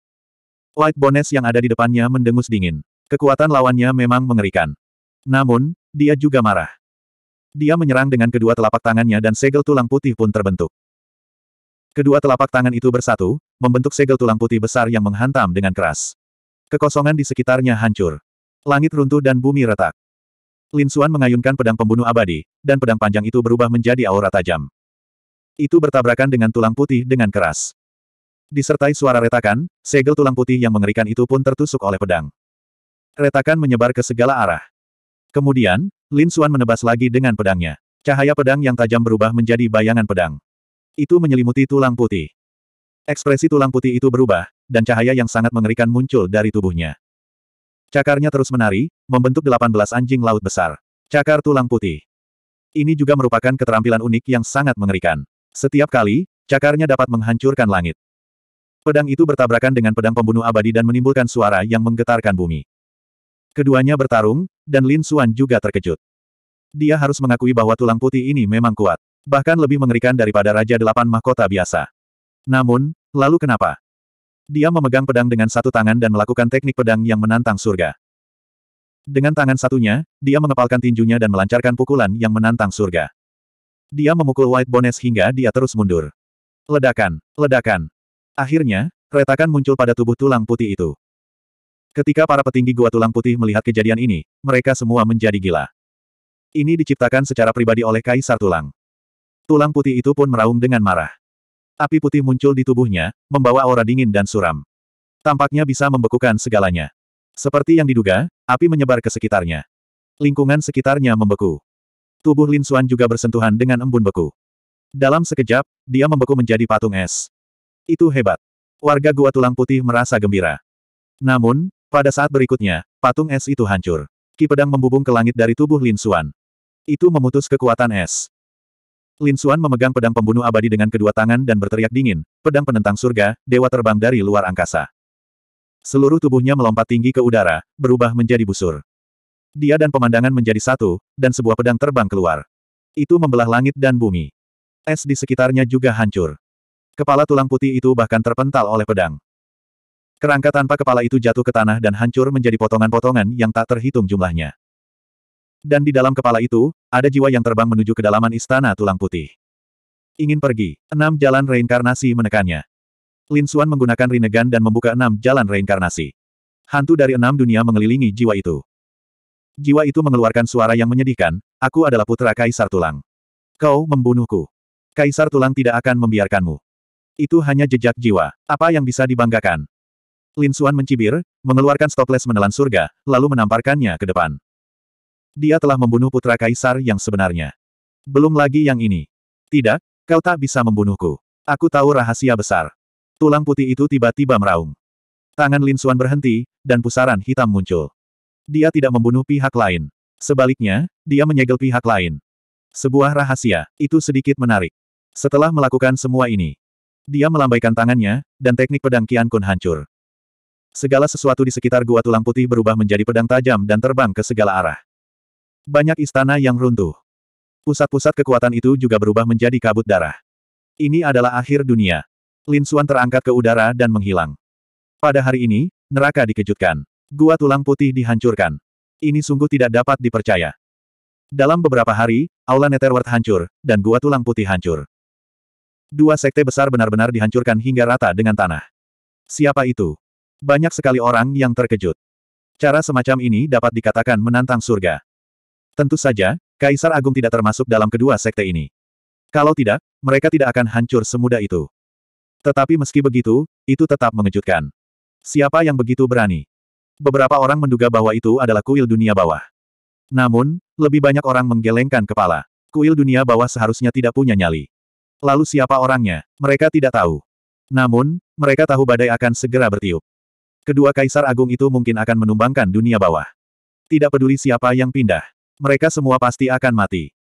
White Bones yang ada di depannya mendengus dingin. Kekuatan lawannya memang mengerikan. Namun, dia juga marah. Dia menyerang dengan kedua telapak tangannya dan segel tulang putih pun terbentuk. Kedua telapak tangan itu bersatu, membentuk segel tulang putih besar yang menghantam dengan keras. Kekosongan di sekitarnya hancur. Langit runtuh dan bumi retak. Lin Xuan mengayunkan pedang pembunuh abadi, dan pedang panjang itu berubah menjadi aura tajam. Itu bertabrakan dengan tulang putih dengan keras. Disertai suara retakan, segel tulang putih yang mengerikan itu pun tertusuk oleh pedang. Retakan menyebar ke segala arah. Kemudian, Lin Suan menebas lagi dengan pedangnya. Cahaya pedang yang tajam berubah menjadi bayangan pedang. Itu menyelimuti tulang putih. Ekspresi tulang putih itu berubah, dan cahaya yang sangat mengerikan muncul dari tubuhnya. Cakarnya terus menari, membentuk 18 anjing laut besar. Cakar tulang putih. Ini juga merupakan keterampilan unik yang sangat mengerikan. Setiap kali, cakarnya dapat menghancurkan langit. Pedang itu bertabrakan dengan pedang pembunuh abadi dan menimbulkan suara yang menggetarkan bumi. Keduanya bertarung, dan Lin Xuan juga terkejut. Dia harus mengakui bahwa tulang putih ini memang kuat. Bahkan lebih mengerikan daripada Raja Delapan Mahkota biasa. Namun, lalu kenapa? Dia memegang pedang dengan satu tangan dan melakukan teknik pedang yang menantang surga. Dengan tangan satunya, dia mengepalkan tinjunya dan melancarkan pukulan yang menantang surga. Dia memukul White Bones hingga dia terus mundur. Ledakan, ledakan. Akhirnya, retakan muncul pada tubuh tulang putih itu. Ketika para petinggi gua tulang putih melihat kejadian ini, mereka semua menjadi gila. Ini diciptakan secara pribadi oleh Kaisar Tulang. Tulang putih itu pun meraung dengan marah. Api putih muncul di tubuhnya, membawa aura dingin dan suram. Tampaknya bisa membekukan segalanya. Seperti yang diduga, api menyebar ke sekitarnya. Lingkungan sekitarnya membeku. Tubuh Lin Xuan juga bersentuhan dengan embun beku. Dalam sekejap, dia membeku menjadi patung es. Itu hebat. Warga gua tulang putih merasa gembira. Namun, pada saat berikutnya, patung es itu hancur. Ki pedang membubung ke langit dari tubuh Lin Xuan. Itu memutus kekuatan es. Lin Xuan memegang pedang pembunuh abadi dengan kedua tangan dan berteriak dingin, pedang penentang surga, dewa terbang dari luar angkasa. Seluruh tubuhnya melompat tinggi ke udara, berubah menjadi busur. Dia dan pemandangan menjadi satu, dan sebuah pedang terbang keluar. Itu membelah langit dan bumi. Es di sekitarnya juga hancur. Kepala tulang putih itu bahkan terpental oleh pedang. Kerangka tanpa kepala itu jatuh ke tanah dan hancur menjadi potongan-potongan yang tak terhitung jumlahnya. Dan di dalam kepala itu, ada jiwa yang terbang menuju kedalaman istana tulang putih. Ingin pergi, enam jalan reinkarnasi menekannya. Lin Xuan menggunakan rinegan dan membuka enam jalan reinkarnasi. Hantu dari enam dunia mengelilingi jiwa itu. Jiwa itu mengeluarkan suara yang menyedihkan, aku adalah putra Kaisar Tulang. Kau membunuhku. Kaisar Tulang tidak akan membiarkanmu. Itu hanya jejak jiwa. Apa yang bisa dibanggakan? Lin Xuan mencibir, mengeluarkan stoples menelan surga, lalu menamparkannya ke depan. Dia telah membunuh putra kaisar yang sebenarnya. Belum lagi yang ini. Tidak, kau tak bisa membunuhku. Aku tahu rahasia besar. Tulang putih itu tiba-tiba meraung. Tangan Lin Xuan berhenti, dan pusaran hitam muncul. Dia tidak membunuh pihak lain. Sebaliknya, dia menyegel pihak lain. Sebuah rahasia, itu sedikit menarik. Setelah melakukan semua ini, dia melambaikan tangannya, dan teknik pedang Kian Kun hancur. Segala sesuatu di sekitar gua tulang putih berubah menjadi pedang tajam dan terbang ke segala arah. Banyak istana yang runtuh. Pusat-pusat kekuatan itu juga berubah menjadi kabut darah. Ini adalah akhir dunia. Lin Xuan terangkat ke udara dan menghilang. Pada hari ini, neraka dikejutkan. Gua tulang putih dihancurkan. Ini sungguh tidak dapat dipercaya. Dalam beberapa hari, Aula Netherworld hancur, dan gua tulang putih hancur. Dua sekte besar benar-benar dihancurkan hingga rata dengan tanah. Siapa itu? Banyak sekali orang yang terkejut. Cara semacam ini dapat dikatakan menantang surga. Tentu saja, Kaisar Agung tidak termasuk dalam kedua sekte ini. Kalau tidak, mereka tidak akan hancur semudah itu. Tetapi meski begitu, itu tetap mengejutkan. Siapa yang begitu berani? Beberapa orang menduga bahwa itu adalah kuil dunia bawah. Namun, lebih banyak orang menggelengkan kepala. Kuil dunia bawah seharusnya tidak punya nyali. Lalu siapa orangnya? Mereka tidak tahu. Namun, mereka tahu badai akan segera bertiup. Kedua kaisar agung itu mungkin akan menumbangkan dunia bawah. Tidak peduli siapa yang pindah. Mereka semua pasti akan mati.